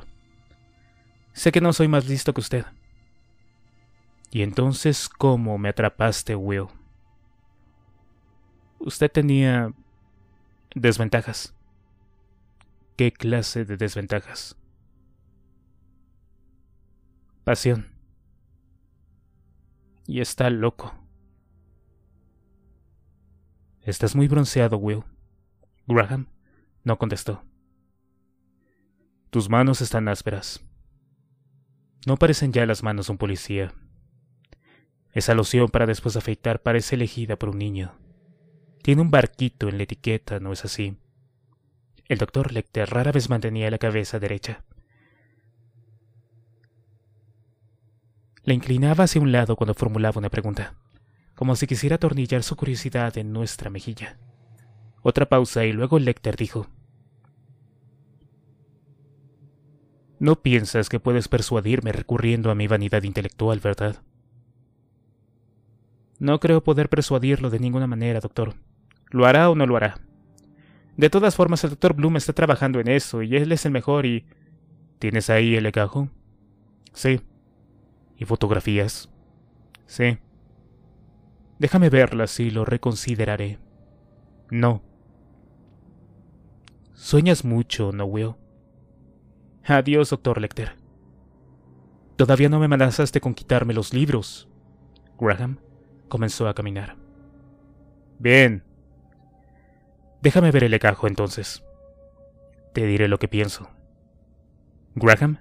Sé que no soy más listo que usted. Y entonces, ¿cómo me atrapaste, Will? Usted tenía desventajas. ¿Qué clase de desventajas? Pasión. Y está loco. Estás muy bronceado, Will. Graham no contestó. Tus manos están ásperas. No parecen ya las manos de un policía, esa loción para después afeitar parece elegida por un niño. Tiene un barquito en la etiqueta, ¿no es así? El doctor Lecter rara vez mantenía la cabeza derecha. La inclinaba hacia un lado cuando formulaba una pregunta, como si quisiera atornillar su curiosidad en nuestra mejilla. Otra pausa y luego Lecter dijo, No piensas que puedes persuadirme recurriendo a mi vanidad intelectual, ¿verdad? No creo poder persuadirlo de ninguna manera, doctor. ¿Lo hará o no lo hará? De todas formas, el doctor Bloom está trabajando en eso y él es el mejor y... ¿Tienes ahí el legajo? Sí. ¿Y fotografías? Sí. Déjame verlas y lo reconsideraré. No. Sueñas mucho, ¿no, Will? Adiós, doctor Lecter. Todavía no me amenazaste con quitarme los libros. Graham comenzó a caminar. Bien. Déjame ver el legajo, entonces. Te diré lo que pienso. Graham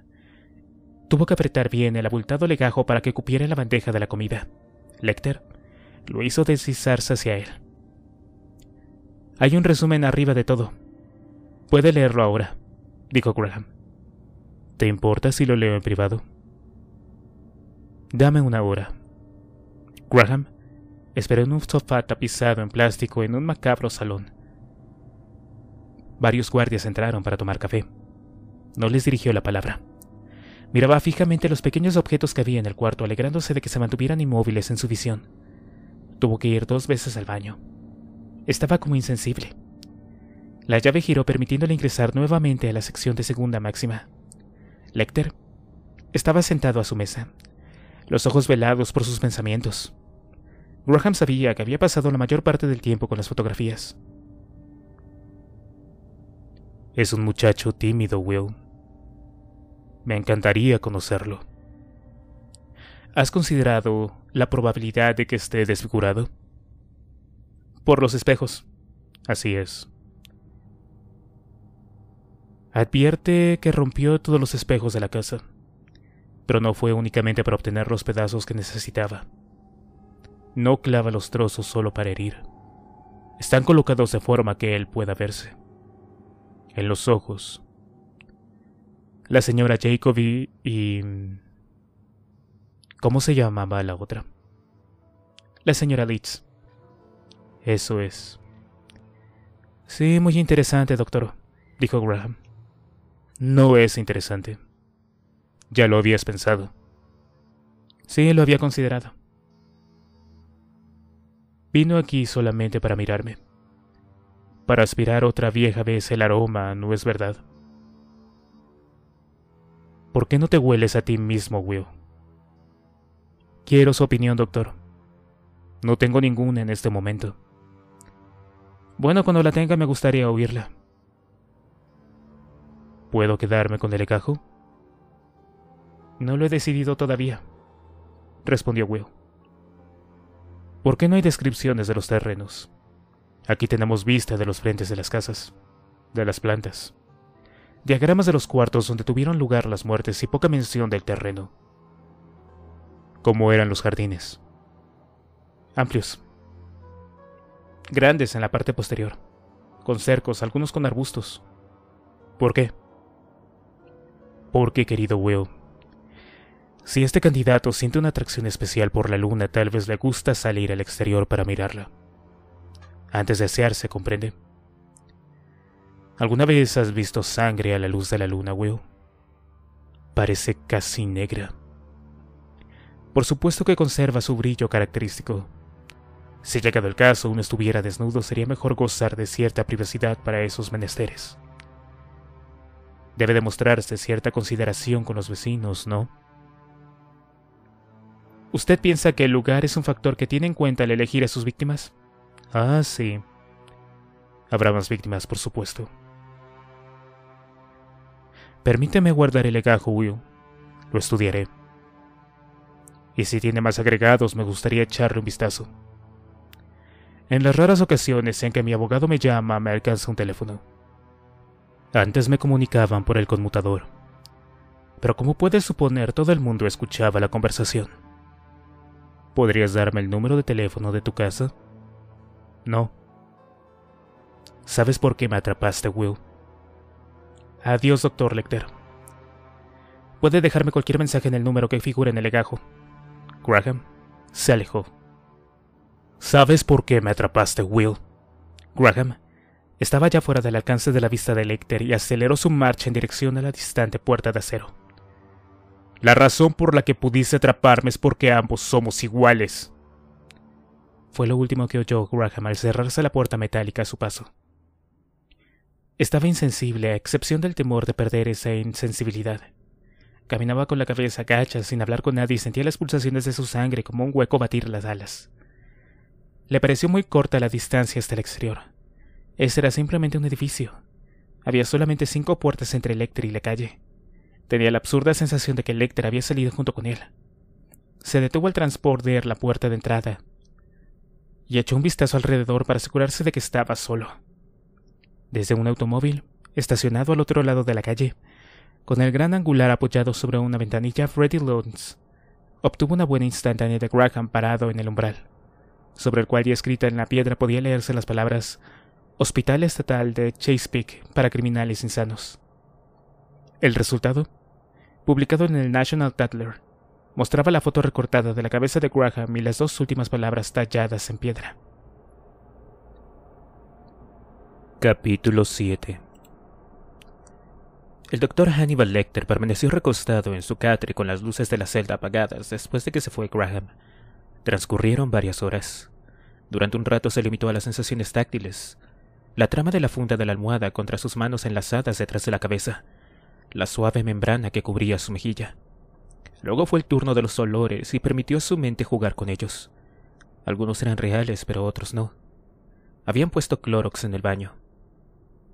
tuvo que apretar bien el abultado legajo para que cupiera la bandeja de la comida. Lecter lo hizo deslizarse hacia él. Hay un resumen arriba de todo. Puede leerlo ahora, dijo Graham. ¿Te importa si lo leo en privado? Dame una hora. Graham esperó en un sofá tapizado en plástico en un macabro salón. Varios guardias entraron para tomar café. No les dirigió la palabra. Miraba fijamente los pequeños objetos que había en el cuarto, alegrándose de que se mantuvieran inmóviles en su visión. Tuvo que ir dos veces al baño. Estaba como insensible. La llave giró permitiéndole ingresar nuevamente a la sección de segunda máxima. Lecter estaba sentado a su mesa, los ojos velados por sus pensamientos. Graham sabía que había pasado la mayor parte del tiempo con las fotografías. Es un muchacho tímido, Will. Me encantaría conocerlo. ¿Has considerado la probabilidad de que esté desfigurado? Por los espejos. Así es. Advierte que rompió todos los espejos de la casa, pero no fue únicamente para obtener los pedazos que necesitaba no clava los trozos solo para herir. Están colocados de forma que él pueda verse. En los ojos. La señora Jacoby y... ¿Cómo se llamaba la otra? La señora Leeds. Eso es. Sí, muy interesante, doctor, dijo Graham. No es interesante. Ya lo habías pensado. Sí, lo había considerado. Vino aquí solamente para mirarme. Para aspirar otra vieja vez el aroma, ¿no es verdad? ¿Por qué no te hueles a ti mismo, Will? Quiero su opinión, doctor. No tengo ninguna en este momento. Bueno, cuando la tenga me gustaría oírla. ¿Puedo quedarme con el legajo? No lo he decidido todavía, respondió Will. ¿Por qué no hay descripciones de los terrenos? Aquí tenemos vista de los frentes de las casas, de las plantas, diagramas de los cuartos donde tuvieron lugar las muertes y poca mención del terreno. ¿Cómo eran los jardines? Amplios. Grandes en la parte posterior, con cercos, algunos con arbustos. ¿Por qué? Porque, querido Will, si este candidato siente una atracción especial por la luna, tal vez le gusta salir al exterior para mirarla. Antes de asearse, comprende. ¿Alguna vez has visto sangre a la luz de la luna, Will? Parece casi negra. Por supuesto que conserva su brillo característico. Si llegado el caso uno estuviera desnudo, sería mejor gozar de cierta privacidad para esos menesteres. Debe demostrarse cierta consideración con los vecinos, ¿no? ¿Usted piensa que el lugar es un factor que tiene en cuenta al elegir a sus víctimas? Ah, sí. Habrá más víctimas, por supuesto. Permíteme guardar el legajo, Will. Lo estudiaré. Y si tiene más agregados, me gustaría echarle un vistazo. En las raras ocasiones en que mi abogado me llama, me alcanza un teléfono. Antes me comunicaban por el conmutador. Pero como puede suponer, todo el mundo escuchaba la conversación. ¿Podrías darme el número de teléfono de tu casa? No. ¿Sabes por qué me atrapaste, Will? Adiós, doctor Lecter. Puede dejarme cualquier mensaje en el número que figure en el legajo. Graham se alejó. ¿Sabes por qué me atrapaste, Will? Graham estaba ya fuera del alcance de la vista de Lecter y aceleró su marcha en dirección a la distante puerta de acero. La razón por la que pudiste atraparme es porque ambos somos iguales. Fue lo último que oyó Graham al cerrarse la puerta metálica a su paso. Estaba insensible, a excepción del temor de perder esa insensibilidad. Caminaba con la cabeza gacha, sin hablar con nadie, y sentía las pulsaciones de su sangre como un hueco batir las alas. Le pareció muy corta la distancia hasta el exterior. Ese era simplemente un edificio. Había solamente cinco puertas entre Electra y la calle. Tenía la absurda sensación de que Lecter había salido junto con él. Se detuvo al transporter la puerta de entrada y echó un vistazo alrededor para asegurarse de que estaba solo. Desde un automóvil, estacionado al otro lado de la calle, con el gran angular apoyado sobre una ventanilla, Freddy Lones obtuvo una buena instantánea de Graham parado en el umbral, sobre el cual ya escrita en la piedra podía leerse las palabras Hospital Estatal de Peak para Criminales Insanos. El resultado publicado en el National Tatler, mostraba la foto recortada de la cabeza de Graham y las dos últimas palabras talladas en piedra. Capítulo 7 El doctor Hannibal Lecter permaneció recostado en su catre con las luces de la celda apagadas después de que se fue Graham. Transcurrieron varias horas. Durante un rato se limitó a las sensaciones táctiles, la trama de la funda de la almohada contra sus manos enlazadas detrás de la cabeza, la suave membrana que cubría su mejilla. Luego fue el turno de los olores y permitió a su mente jugar con ellos. Algunos eran reales, pero otros no. Habían puesto clorox en el baño.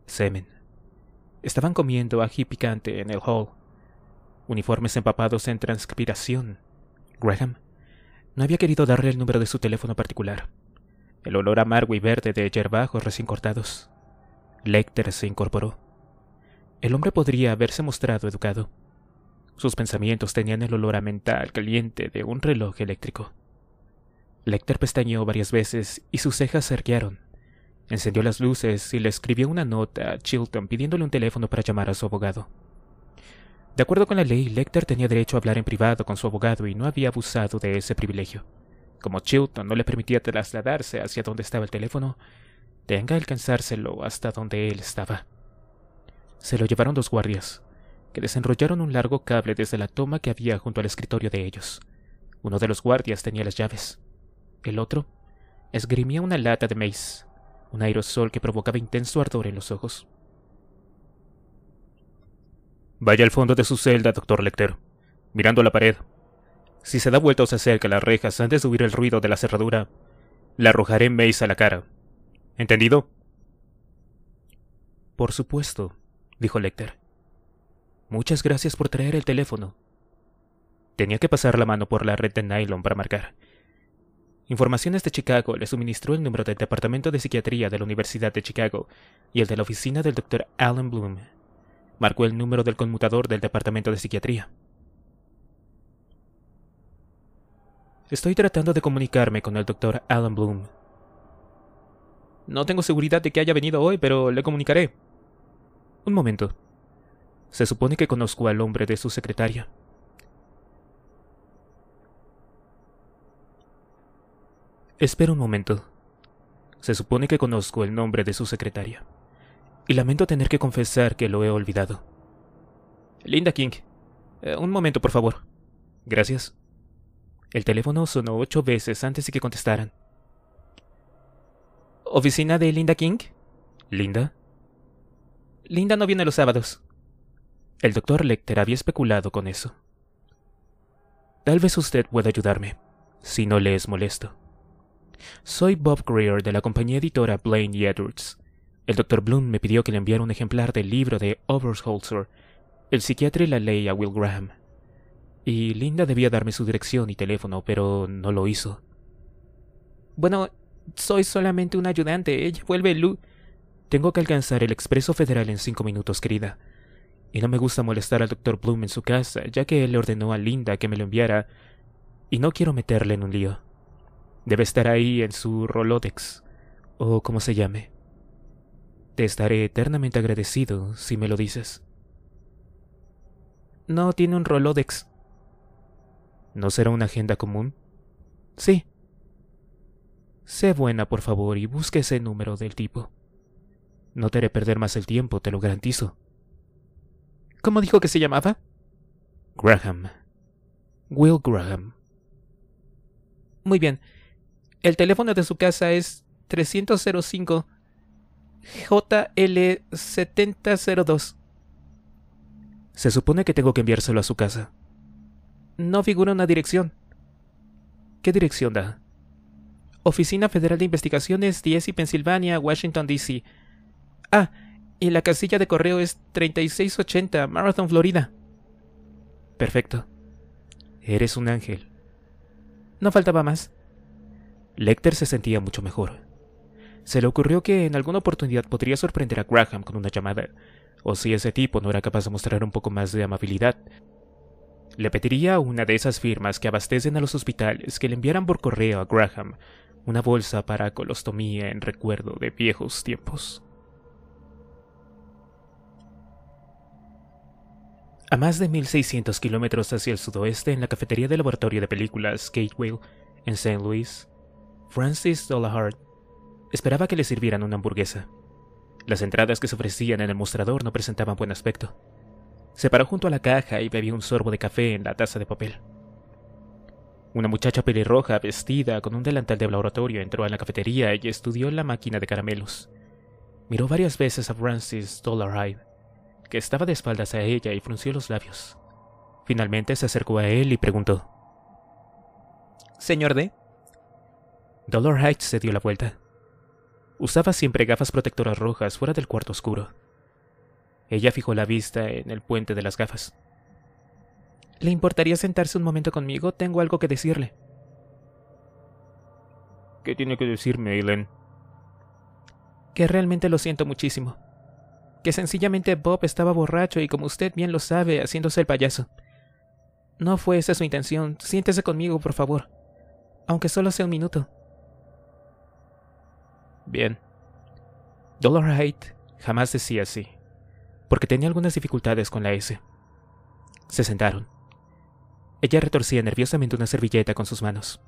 Semen. Estaban comiendo ají picante en el hall. Uniformes empapados en transpiración. Graham no había querido darle el número de su teléfono particular. El olor amargo y verde de yerbajos recién cortados. Lecter se incorporó. El hombre podría haberse mostrado educado. Sus pensamientos tenían el olor a mental caliente de un reloj eléctrico. Lecter pestañeó varias veces y sus cejas se arquearon. Encendió las luces y le escribió una nota a Chilton pidiéndole un teléfono para llamar a su abogado. De acuerdo con la ley, Lecter tenía derecho a hablar en privado con su abogado y no había abusado de ese privilegio. Como Chilton no le permitía trasladarse hacia donde estaba el teléfono, tenga alcanzárselo hasta donde él estaba se lo llevaron dos guardias, que desenrollaron un largo cable desde la toma que había junto al escritorio de ellos. Uno de los guardias tenía las llaves. El otro esgrimía una lata de maíz, un aerosol que provocaba intenso ardor en los ojos. Vaya al fondo de su celda, doctor Lecter, mirando la pared. Si se da vuelta o se acerca a las rejas antes de oír el ruido de la cerradura, le arrojaré maíz a la cara. ¿Entendido? Por supuesto, dijo Lecter. Muchas gracias por traer el teléfono. Tenía que pasar la mano por la red de nylon para marcar. Informaciones de Chicago le suministró el número del Departamento de Psiquiatría de la Universidad de Chicago y el de la oficina del Dr. Alan Bloom. Marcó el número del conmutador del Departamento de Psiquiatría. Estoy tratando de comunicarme con el Dr. Alan Bloom. No tengo seguridad de que haya venido hoy, pero le comunicaré, un momento. Se supone que conozco al hombre de su secretaria. Espera un momento. Se supone que conozco el nombre de su secretaria. Y lamento tener que confesar que lo he olvidado. Linda King. Eh, un momento, por favor. Gracias. El teléfono sonó ocho veces antes de que contestaran. ¿Oficina de Linda King? ¿Linda? Linda no viene los sábados. El doctor Lecter había especulado con eso. Tal vez usted pueda ayudarme, si no le es molesto. Soy Bob Greer de la compañía editora Blaine y Edwards. El doctor Bloom me pidió que le enviara un ejemplar del libro de Oberholzer, El psiquiatra y la ley a Will Graham. Y Linda debía darme su dirección y teléfono, pero no lo hizo. Bueno, soy solamente un ayudante. Ella vuelve Lu. Tengo que alcanzar el expreso federal en cinco minutos, querida. Y no me gusta molestar al doctor Bloom en su casa, ya que él le ordenó a Linda que me lo enviara, y no quiero meterle en un lío. Debe estar ahí en su Rolodex, o como se llame. Te estaré eternamente agradecido si me lo dices. No tiene un Rolodex. ¿No será una agenda común? Sí. Sé buena, por favor, y busque ese número del tipo. No te haré perder más el tiempo, te lo garantizo. ¿Cómo dijo que se llamaba? Graham. Will Graham. Muy bien. El teléfono de su casa es 305 JL7002. Se supone que tengo que enviárselo a su casa. No figura una dirección. ¿Qué dirección da? Oficina Federal de Investigaciones 10 y Pensilvania, Washington, D.C. Ah, y la casilla de correo es 3680 Marathon, Florida. Perfecto. Eres un ángel. No faltaba más. Lecter se sentía mucho mejor. Se le ocurrió que en alguna oportunidad podría sorprender a Graham con una llamada, o si ese tipo no era capaz de mostrar un poco más de amabilidad. Le pediría a una de esas firmas que abastecen a los hospitales que le enviaran por correo a Graham una bolsa para colostomía en recuerdo de viejos tiempos. A más de 1600 kilómetros hacia el sudoeste, en la cafetería del laboratorio de películas Gatewell, en St. Louis, Francis Dollahart esperaba que le sirvieran una hamburguesa. Las entradas que se ofrecían en el mostrador no presentaban buen aspecto. Se paró junto a la caja y bebió un sorbo de café en la taza de papel. Una muchacha pelirroja vestida con un delantal de laboratorio entró a la cafetería y estudió la máquina de caramelos. Miró varias veces a Francis Dollahart que estaba de espaldas a ella y frunció los labios. Finalmente se acercó a él y preguntó. Señor D. Dolor Heights se dio la vuelta. Usaba siempre gafas protectoras rojas fuera del cuarto oscuro. Ella fijó la vista en el puente de las gafas. ¿Le importaría sentarse un momento conmigo? Tengo algo que decirle. ¿Qué tiene que decirme, Eileen? Que realmente lo siento muchísimo que sencillamente Bob estaba borracho y como usted bien lo sabe, haciéndose el payaso. No fue esa su intención. Siéntese conmigo, por favor. Aunque solo sea un minuto. Bien. Dollar jamás decía así, porque tenía algunas dificultades con la S. Se sentaron. Ella retorcía nerviosamente una servilleta con sus manos.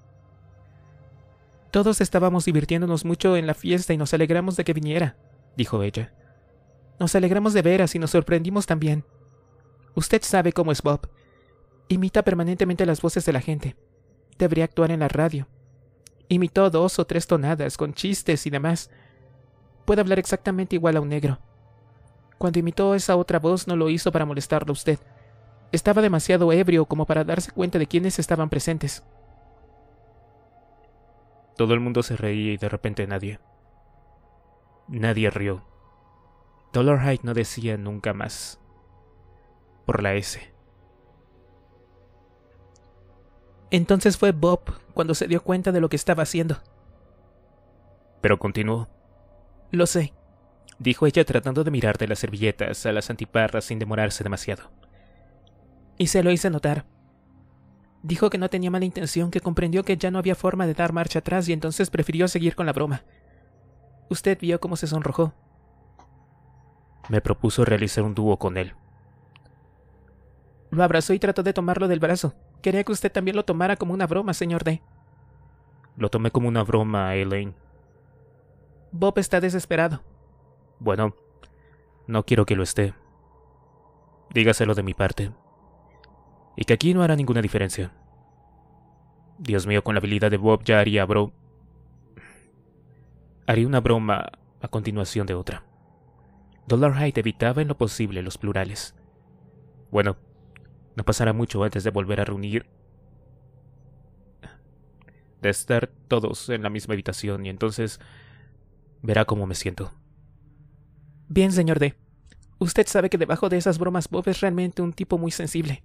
Todos estábamos divirtiéndonos mucho en la fiesta y nos alegramos de que viniera, dijo ella. Nos alegramos de veras y nos sorprendimos también. Usted sabe cómo es Bob. Imita permanentemente las voces de la gente. Debería actuar en la radio. Imitó dos o tres tonadas, con chistes y demás. Puede hablar exactamente igual a un negro. Cuando imitó esa otra voz no lo hizo para molestarlo a usted. Estaba demasiado ebrio como para darse cuenta de quiénes estaban presentes. Todo el mundo se reía y de repente nadie. Nadie rió. Height no decía nunca más. Por la S. Entonces fue Bob cuando se dio cuenta de lo que estaba haciendo. Pero continuó. Lo sé, dijo ella tratando de mirar de las servilletas a las antiparras sin demorarse demasiado. Y se lo hice notar. Dijo que no tenía mala intención, que comprendió que ya no había forma de dar marcha atrás y entonces prefirió seguir con la broma. Usted vio cómo se sonrojó, me propuso realizar un dúo con él. Lo abrazó y trató de tomarlo del brazo. Quería que usted también lo tomara como una broma, señor D. Lo tomé como una broma, Elaine. Bob está desesperado. Bueno, no quiero que lo esté. Dígaselo de mi parte. Y que aquí no hará ninguna diferencia. Dios mío, con la habilidad de Bob ya haría bro. Haría una broma a continuación de otra. Hyde evitaba en lo posible los plurales. Bueno, no pasará mucho antes de volver a reunir. de estar todos en la misma habitación y entonces verá cómo me siento. Bien, señor D. Usted sabe que debajo de esas bromas Bob es realmente un tipo muy sensible.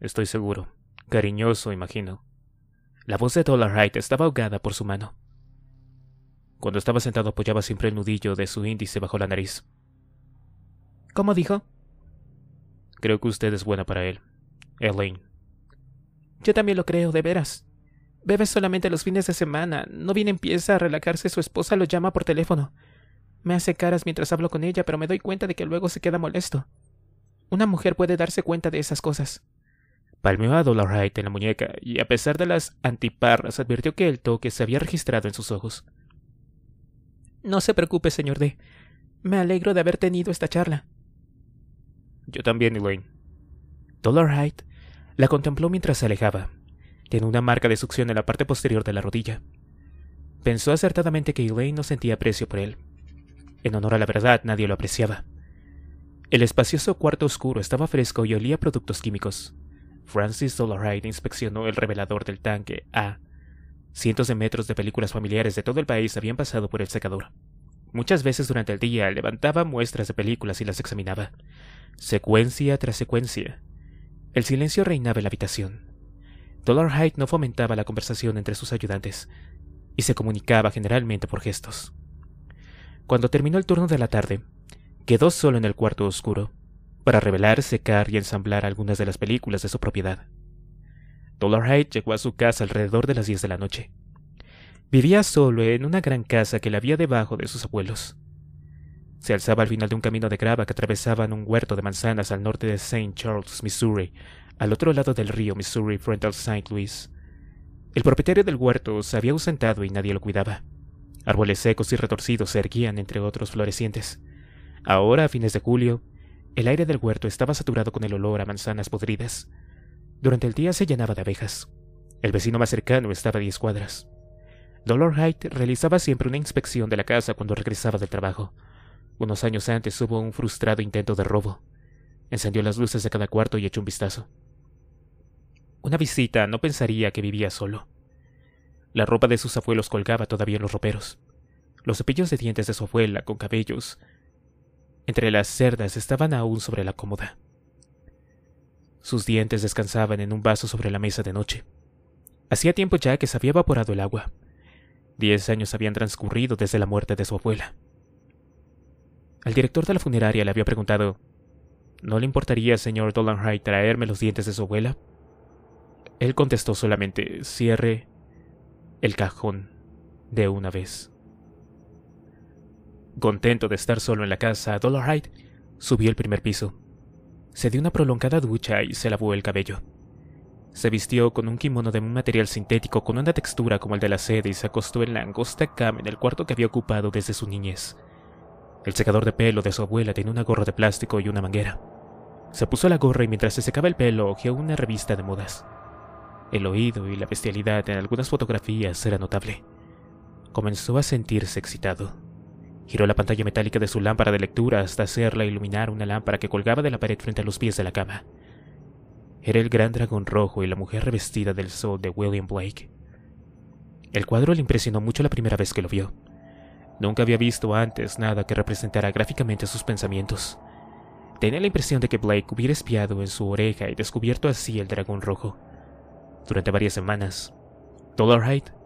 Estoy seguro. Cariñoso, imagino. La voz de Hyde estaba ahogada por su mano. Cuando estaba sentado apoyaba siempre el nudillo de su índice bajo la nariz. ¿Cómo dijo? Creo que usted es buena para él, Elaine. Yo también lo creo, de veras. Bebe solamente los fines de semana. No bien empieza a relajarse, su esposa lo llama por teléfono. Me hace caras mientras hablo con ella, pero me doy cuenta de que luego se queda molesto. Una mujer puede darse cuenta de esas cosas. Palmeó a Dollar en la muñeca y, a pesar de las antiparras, advirtió que el toque se había registrado en sus ojos. No se preocupe, señor D. Me alegro de haber tenido esta charla. Yo también, Elaine. Dollar la contempló mientras se alejaba. Tiene una marca de succión en la parte posterior de la rodilla. Pensó acertadamente que Elaine no sentía aprecio por él. En honor a la verdad, nadie lo apreciaba. El espacioso cuarto oscuro estaba fresco y olía a productos químicos. Francis Dollarhide inspeccionó el revelador del tanque A Cientos de metros de películas familiares de todo el país habían pasado por el secador. Muchas veces durante el día levantaba muestras de películas y las examinaba, secuencia tras secuencia. El silencio reinaba en la habitación. Dollar Hyde no fomentaba la conversación entre sus ayudantes y se comunicaba generalmente por gestos. Cuando terminó el turno de la tarde, quedó solo en el cuarto oscuro para revelar, secar y ensamblar algunas de las películas de su propiedad. Dollar Hyde llegó a su casa alrededor de las 10 de la noche. Vivía solo en una gran casa que la había debajo de sus abuelos. Se alzaba al final de un camino de grava que atravesaban un huerto de manzanas al norte de St. Charles, Missouri, al otro lado del río Missouri frente al St. Louis. El propietario del huerto se había ausentado y nadie lo cuidaba. Árboles secos y retorcidos se erguían entre otros florecientes. Ahora, a fines de julio, el aire del huerto estaba saturado con el olor a manzanas podridas, durante el día se llenaba de abejas. El vecino más cercano estaba a diez cuadras. Dolor Hyde realizaba siempre una inspección de la casa cuando regresaba del trabajo. Unos años antes hubo un frustrado intento de robo. Encendió las luces de cada cuarto y echó un vistazo. Una visita no pensaría que vivía solo. La ropa de sus abuelos colgaba todavía en los roperos. Los cepillos de dientes de su abuela con cabellos entre las cerdas estaban aún sobre la cómoda. Sus dientes descansaban en un vaso sobre la mesa de noche. Hacía tiempo ya que se había evaporado el agua. Diez años habían transcurrido desde la muerte de su abuela. Al director de la funeraria le había preguntado, ¿No le importaría, señor Dolan traerme los dientes de su abuela? Él contestó solamente, cierre el cajón de una vez. Contento de estar solo en la casa, Dolan subió el primer piso se dio una prolongada ducha y se lavó el cabello. Se vistió con un kimono de un material sintético con una textura como el de la seda y se acostó en la angosta cama en el cuarto que había ocupado desde su niñez. El secador de pelo de su abuela tenía una gorra de plástico y una manguera. Se puso la gorra y mientras se secaba el pelo hojeó una revista de modas. El oído y la bestialidad en algunas fotografías era notable. Comenzó a sentirse excitado. Giró la pantalla metálica de su lámpara de lectura hasta hacerla iluminar una lámpara que colgaba de la pared frente a los pies de la cama. Era el gran dragón rojo y la mujer revestida del sol de William Blake. El cuadro le impresionó mucho la primera vez que lo vio. Nunca había visto antes nada que representara gráficamente sus pensamientos. Tenía la impresión de que Blake hubiera espiado en su oreja y descubierto así el dragón rojo. Durante varias semanas, Dollarhide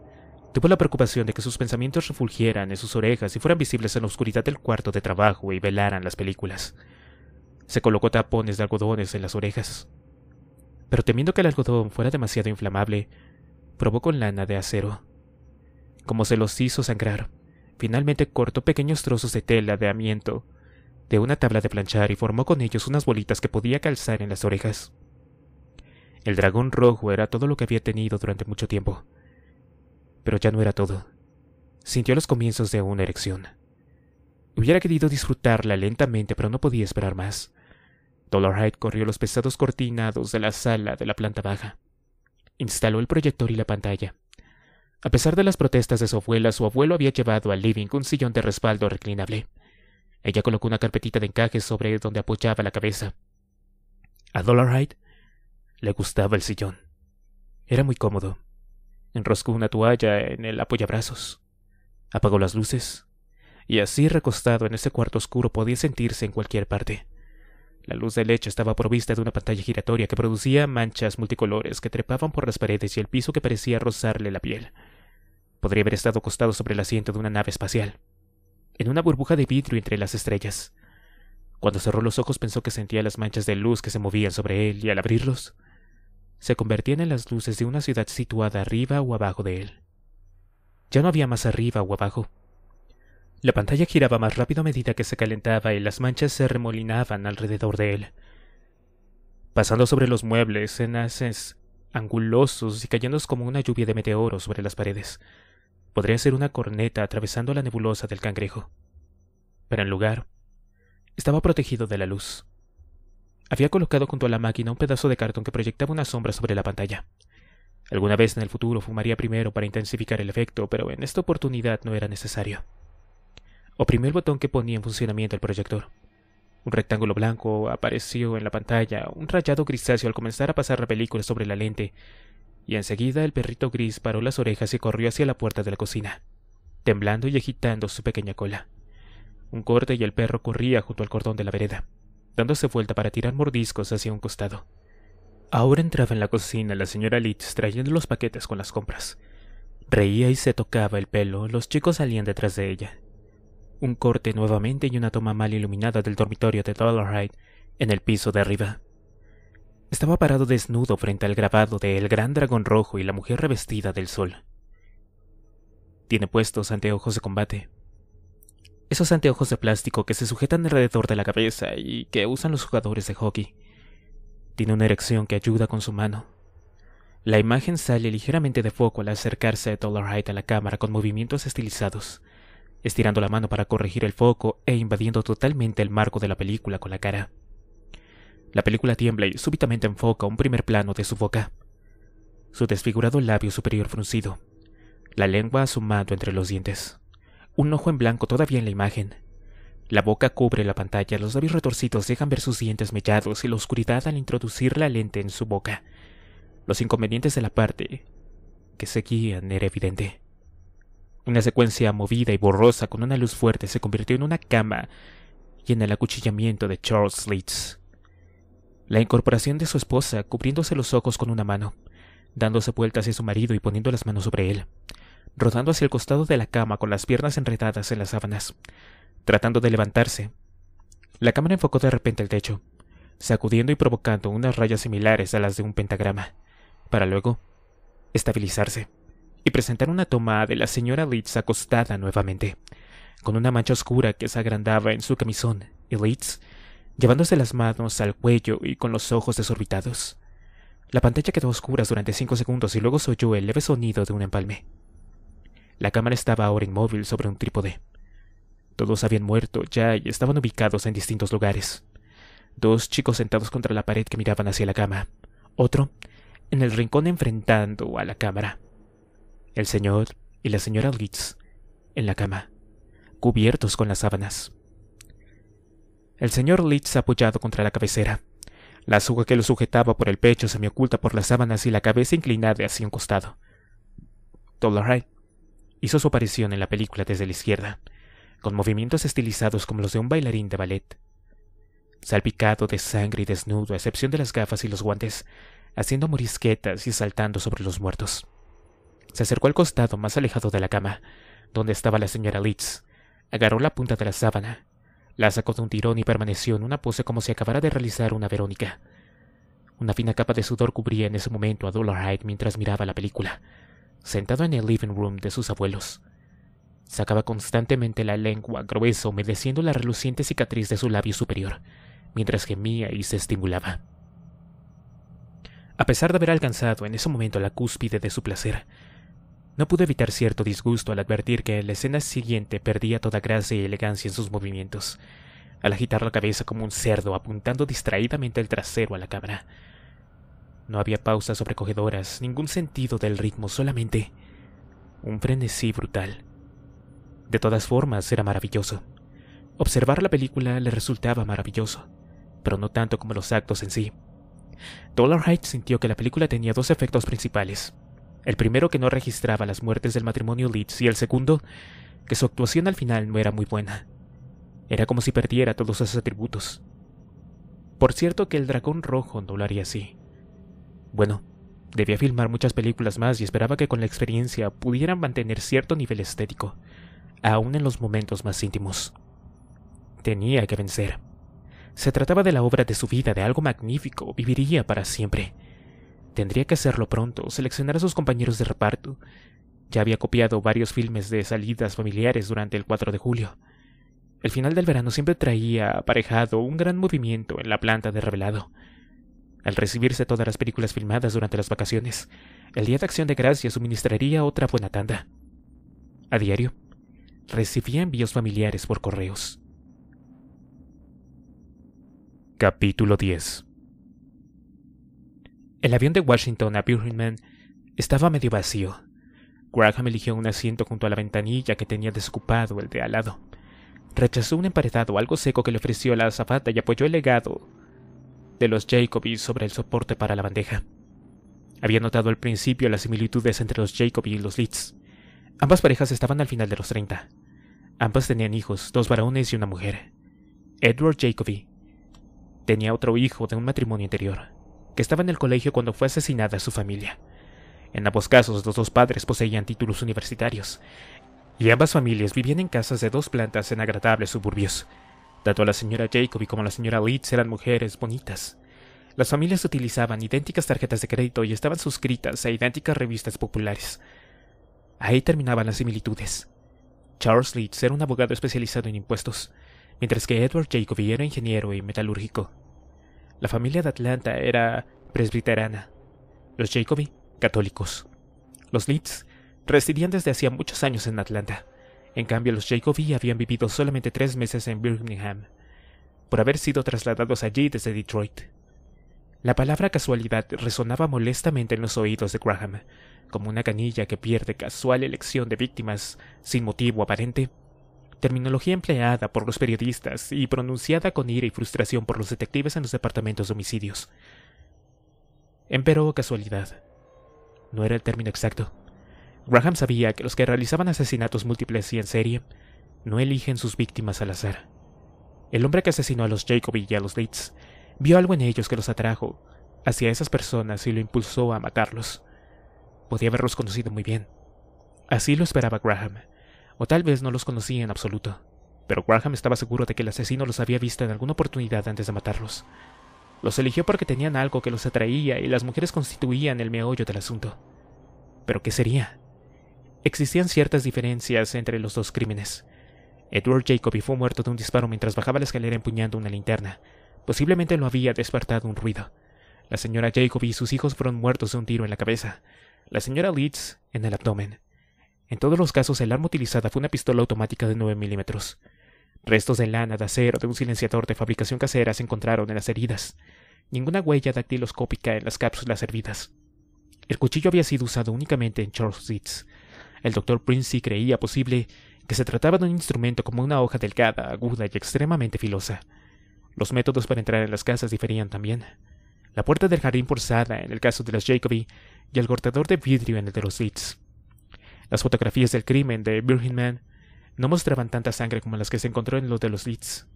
Tuvo la preocupación de que sus pensamientos refulgieran en sus orejas y fueran visibles en la oscuridad del cuarto de trabajo y velaran las películas. Se colocó tapones de algodones en las orejas. Pero temiendo que el algodón fuera demasiado inflamable, probó con lana de acero. Como se los hizo sangrar, finalmente cortó pequeños trozos de tela de amianto de una tabla de planchar y formó con ellos unas bolitas que podía calzar en las orejas. El dragón rojo era todo lo que había tenido durante mucho tiempo. Pero ya no era todo. Sintió los comienzos de una erección. Hubiera querido disfrutarla lentamente, pero no podía esperar más. Hyde corrió los pesados cortinados de la sala de la planta baja. Instaló el proyector y la pantalla. A pesar de las protestas de su abuela, su abuelo había llevado al living un sillón de respaldo reclinable. Ella colocó una carpetita de encaje sobre donde apoyaba la cabeza. A Hyde le gustaba el sillón. Era muy cómodo, enroscó una toalla en el apoyabrazos, apagó las luces, y así recostado en ese cuarto oscuro podía sentirse en cualquier parte. La luz del lecho estaba provista de una pantalla giratoria que producía manchas multicolores que trepaban por las paredes y el piso que parecía rozarle la piel. Podría haber estado acostado sobre el asiento de una nave espacial, en una burbuja de vidrio entre las estrellas. Cuando cerró los ojos pensó que sentía las manchas de luz que se movían sobre él y al abrirlos se convertían en las luces de una ciudad situada arriba o abajo de él. Ya no había más arriba o abajo. La pantalla giraba más rápido a medida que se calentaba y las manchas se remolinaban alrededor de él, pasando sobre los muebles en haces angulosos y cayendo como una lluvia de meteoros sobre las paredes. Podría ser una corneta atravesando la nebulosa del cangrejo. Pero en lugar, estaba protegido de la luz había colocado junto a la máquina un pedazo de cartón que proyectaba una sombra sobre la pantalla. Alguna vez en el futuro fumaría primero para intensificar el efecto, pero en esta oportunidad no era necesario. Oprimió el botón que ponía en funcionamiento el proyector. Un rectángulo blanco apareció en la pantalla, un rayado grisáceo al comenzar a pasar la película sobre la lente, y enseguida el perrito gris paró las orejas y corrió hacia la puerta de la cocina, temblando y agitando su pequeña cola. Un corte y el perro corría junto al cordón de la vereda dándose vuelta para tirar mordiscos hacia un costado. Ahora entraba en la cocina la señora Litz trayendo los paquetes con las compras. Reía y se tocaba el pelo, los chicos salían detrás de ella. Un corte nuevamente y una toma mal iluminada del dormitorio de Dollarhide en el piso de arriba. Estaba parado desnudo frente al grabado de El Gran Dragón Rojo y la mujer revestida del sol. Tiene puestos anteojos de combate, esos anteojos de plástico que se sujetan alrededor de la cabeza y que usan los jugadores de hockey. Tiene una erección que ayuda con su mano. La imagen sale ligeramente de foco al acercarse de Dollar Height a la cámara con movimientos estilizados, estirando la mano para corregir el foco e invadiendo totalmente el marco de la película con la cara. La película tiembla y súbitamente enfoca un primer plano de su boca. Su desfigurado labio superior fruncido, la lengua asomando entre los dientes un ojo en blanco todavía en la imagen. La boca cubre la pantalla, los labios retorcidos dejan ver sus dientes mellados y la oscuridad al introducir la lente en su boca. Los inconvenientes de la parte que seguían era evidente. Una secuencia movida y borrosa con una luz fuerte se convirtió en una cama y en el acuchillamiento de Charles Leeds. La incorporación de su esposa cubriéndose los ojos con una mano, dándose vueltas hacia su marido y poniendo las manos sobre él rodando hacia el costado de la cama con las piernas enredadas en las sábanas, tratando de levantarse. La cámara enfocó de repente el techo, sacudiendo y provocando unas rayas similares a las de un pentagrama, para luego estabilizarse y presentar una toma de la señora Leeds acostada nuevamente, con una mancha oscura que se agrandaba en su camisón, y Leeds llevándose las manos al cuello y con los ojos desorbitados. La pantalla quedó oscura durante cinco segundos y luego se oyó el leve sonido de un empalme. La cámara estaba ahora inmóvil sobre un trípode. Todos habían muerto ya y estaban ubicados en distintos lugares. Dos chicos sentados contra la pared que miraban hacia la cama. Otro, en el rincón enfrentando a la cámara. El señor y la señora Leeds, en la cama, cubiertos con las sábanas. El señor Leeds apoyado contra la cabecera. La soga que lo sujetaba por el pecho se me oculta por las sábanas y la cabeza inclinada hacia un costado hizo su aparición en la película desde la izquierda, con movimientos estilizados como los de un bailarín de ballet. Salpicado de sangre y desnudo, a excepción de las gafas y los guantes, haciendo morisquetas y saltando sobre los muertos. Se acercó al costado más alejado de la cama, donde estaba la señora Leeds, agarró la punta de la sábana, la sacó de un tirón y permaneció en una pose como si acabara de realizar una Verónica. Una fina capa de sudor cubría en ese momento a Dollar Hyde mientras miraba la película sentado en el living room de sus abuelos. Sacaba constantemente la lengua gruesa, humedeciendo la reluciente cicatriz de su labio superior, mientras gemía y se estimulaba. A pesar de haber alcanzado en ese momento la cúspide de su placer, no pudo evitar cierto disgusto al advertir que en la escena siguiente perdía toda gracia y elegancia en sus movimientos, al agitar la cabeza como un cerdo apuntando distraídamente el trasero a la cámara. No había pausas sobrecogedoras, ningún sentido del ritmo, solamente un frenesí brutal. De todas formas, era maravilloso. Observar la película le resultaba maravilloso, pero no tanto como los actos en sí. Dollar sintió que la película tenía dos efectos principales. El primero que no registraba las muertes del matrimonio Leeds y el segundo que su actuación al final no era muy buena. Era como si perdiera todos esos atributos. Por cierto que el dragón rojo no lo haría así. Bueno, debía filmar muchas películas más y esperaba que con la experiencia pudieran mantener cierto nivel estético, aún en los momentos más íntimos. Tenía que vencer. Se trataba de la obra de su vida, de algo magnífico, viviría para siempre. Tendría que hacerlo pronto, seleccionar a sus compañeros de reparto. Ya había copiado varios filmes de salidas familiares durante el 4 de julio. El final del verano siempre traía aparejado un gran movimiento en la planta de revelado al recibirse todas las películas filmadas durante las vacaciones, el Día de Acción de Gracia suministraría otra buena tanda. A diario, recibía envíos familiares por correos. Capítulo 10 El avión de Washington a Birmingham estaba medio vacío. Graham eligió un asiento junto a la ventanilla que tenía desocupado el de al lado. Rechazó un emparedado algo seco que le ofreció la azafata y apoyó el legado de los Jacobi sobre el soporte para la bandeja. Había notado al principio las similitudes entre los Jacobi y los Leeds. Ambas parejas estaban al final de los 30. Ambas tenían hijos, dos varones y una mujer. Edward Jacobi tenía otro hijo de un matrimonio anterior, que estaba en el colegio cuando fue asesinada su familia. En ambos casos, los dos padres poseían títulos universitarios, y ambas familias vivían en casas de dos plantas en agradables suburbios. Tanto la señora Jacoby como la señora Leeds eran mujeres bonitas. Las familias utilizaban idénticas tarjetas de crédito y estaban suscritas a idénticas revistas populares. Ahí terminaban las similitudes. Charles Leeds era un abogado especializado en impuestos, mientras que Edward Jacoby era ingeniero y metalúrgico. La familia de Atlanta era presbiterana. Los Jacoby, católicos. Los Leeds residían desde hacía muchos años en Atlanta. En cambio, los Jacobi habían vivido solamente tres meses en Birmingham, por haber sido trasladados allí desde Detroit. La palabra casualidad resonaba molestamente en los oídos de Graham, como una canilla que pierde casual elección de víctimas sin motivo aparente. Terminología empleada por los periodistas y pronunciada con ira y frustración por los detectives en los departamentos de homicidios. Empero, casualidad. No era el término exacto. Graham sabía que los que realizaban asesinatos múltiples y en serie no eligen sus víctimas al azar. El hombre que asesinó a los Jacoby y a los Leeds vio algo en ellos que los atrajo hacia esas personas y lo impulsó a matarlos. Podía haberlos conocido muy bien. Así lo esperaba Graham, o tal vez no los conocía en absoluto, pero Graham estaba seguro de que el asesino los había visto en alguna oportunidad antes de matarlos. Los eligió porque tenían algo que los atraía y las mujeres constituían el meollo del asunto. ¿Pero qué sería? Existían ciertas diferencias entre los dos crímenes. Edward Jacoby fue muerto de un disparo mientras bajaba la escalera empuñando una linterna. Posiblemente lo había despertado un ruido. La señora Jacoby y sus hijos fueron muertos de un tiro en la cabeza. La señora Leeds en el abdomen. En todos los casos, el arma utilizada fue una pistola automática de 9 milímetros. Restos de lana, de acero, de un silenciador de fabricación casera se encontraron en las heridas. Ninguna huella dactiloscópica en las cápsulas hervidas. El cuchillo había sido usado únicamente en Charles Leeds el doctor Princey creía posible que se trataba de un instrumento como una hoja delgada, aguda y extremadamente filosa. Los métodos para entrar en las casas diferían también. La puerta del jardín forzada en el caso de las Jacoby y el cortador de vidrio en el de los Leeds. Las fotografías del crimen de Birmingham no mostraban tanta sangre como las que se encontró en los de los Leeds,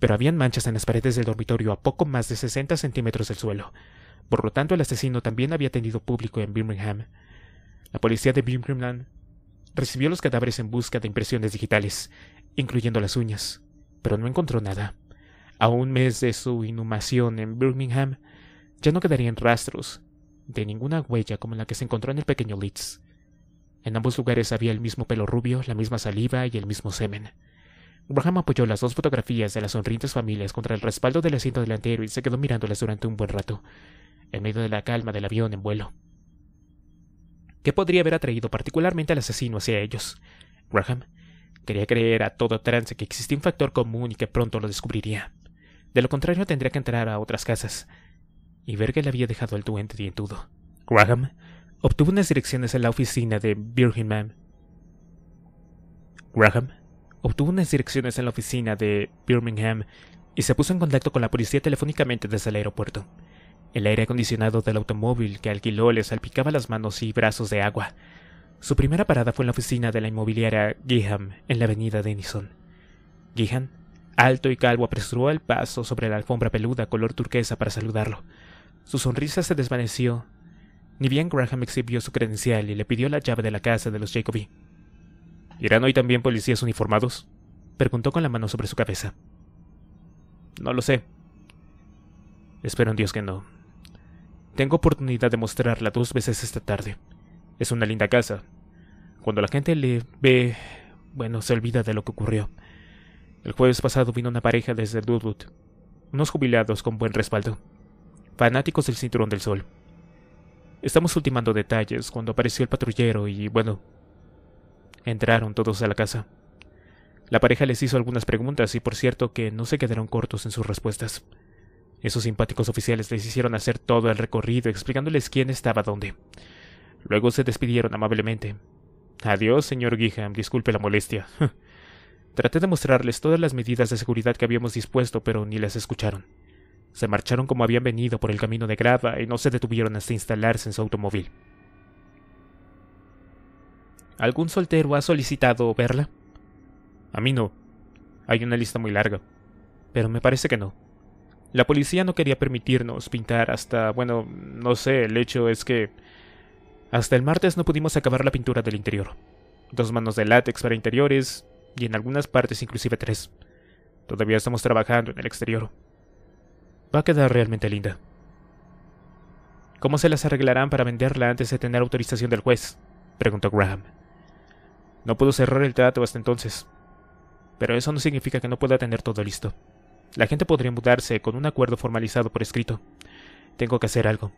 pero habían manchas en las paredes del dormitorio a poco más de 60 centímetros del suelo. Por lo tanto, el asesino también había tenido público en Birmingham. La policía de Birmingham recibió los cadáveres en busca de impresiones digitales, incluyendo las uñas, pero no encontró nada. A un mes de su inhumación en Birmingham, ya no quedarían rastros de ninguna huella como la que se encontró en el pequeño Leeds. En ambos lugares había el mismo pelo rubio, la misma saliva y el mismo semen. Graham apoyó las dos fotografías de las sonrientes familias contra el respaldo del asiento delantero y se quedó mirándolas durante un buen rato, en medio de la calma del avión en vuelo. ¿Qué podría haber atraído particularmente al asesino hacia ellos. Graham quería creer a todo trance que existía un factor común y que pronto lo descubriría. De lo contrario tendría que entrar a otras casas y ver que le había dejado el duende dientudo. Graham obtuvo unas direcciones en la oficina de Birmingham. Graham obtuvo unas direcciones en la oficina de Birmingham y se puso en contacto con la policía telefónicamente desde el aeropuerto. El aire acondicionado del automóvil que alquiló le salpicaba las manos y brazos de agua. Su primera parada fue en la oficina de la inmobiliaria Giham, en la avenida Denison. Giham, alto y calvo, apresuró el paso sobre la alfombra peluda color turquesa para saludarlo. Su sonrisa se desvaneció. Ni bien Graham exhibió su credencial y le pidió la llave de la casa de los Jacoby. ¿Irán hoy también policías uniformados? preguntó con la mano sobre su cabeza. No lo sé. Espero en Dios que no, tengo oportunidad de mostrarla dos veces esta tarde. Es una linda casa. Cuando la gente le ve, bueno, se olvida de lo que ocurrió. El jueves pasado vino una pareja desde Duluth, unos jubilados con buen respaldo, fanáticos del cinturón del sol. Estamos ultimando detalles cuando apareció el patrullero y, bueno, entraron todos a la casa. La pareja les hizo algunas preguntas y por cierto que no se quedaron cortos en sus respuestas. Esos simpáticos oficiales les hicieron hacer todo el recorrido explicándoles quién estaba dónde. Luego se despidieron amablemente. Adiós, señor Gijam, disculpe la molestia. Traté de mostrarles todas las medidas de seguridad que habíamos dispuesto, pero ni las escucharon. Se marcharon como habían venido por el camino de grava y no se detuvieron hasta instalarse en su automóvil. ¿Algún soltero ha solicitado verla? A mí no. Hay una lista muy larga. Pero me parece que no. La policía no quería permitirnos pintar hasta, bueno, no sé, el hecho es que hasta el martes no pudimos acabar la pintura del interior. Dos manos de látex para interiores y en algunas partes inclusive tres. Todavía estamos trabajando en el exterior. Va a quedar realmente linda. ¿Cómo se las arreglarán para venderla antes de tener autorización del juez? preguntó Graham. No puedo cerrar el trato hasta entonces. Pero eso no significa que no pueda tener todo listo. La gente podría mudarse con un acuerdo formalizado por escrito. Tengo que hacer algo.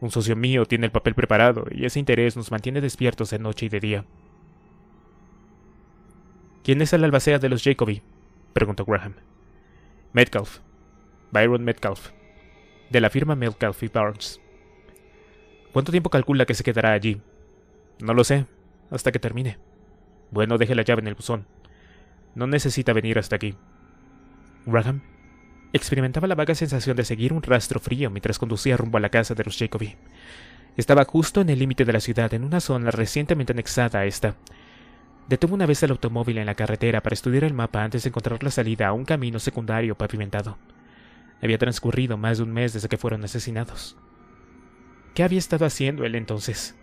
Un socio mío tiene el papel preparado y ese interés nos mantiene despiertos de noche y de día. ¿Quién es el albacea de los Jacoby? preguntó Graham. Metcalf. Byron Metcalf. De la firma Metcalf y Barnes. ¿Cuánto tiempo calcula que se quedará allí? No lo sé, hasta que termine. Bueno, deje la llave en el buzón. No necesita venir hasta aquí. Graham experimentaba la vaga sensación de seguir un rastro frío mientras conducía rumbo a la casa de los Jacobi. Estaba justo en el límite de la ciudad, en una zona recientemente anexada a esta. Detuvo una vez el automóvil en la carretera para estudiar el mapa antes de encontrar la salida a un camino secundario pavimentado. Había transcurrido más de un mes desde que fueron asesinados. ¿Qué había estado haciendo él entonces?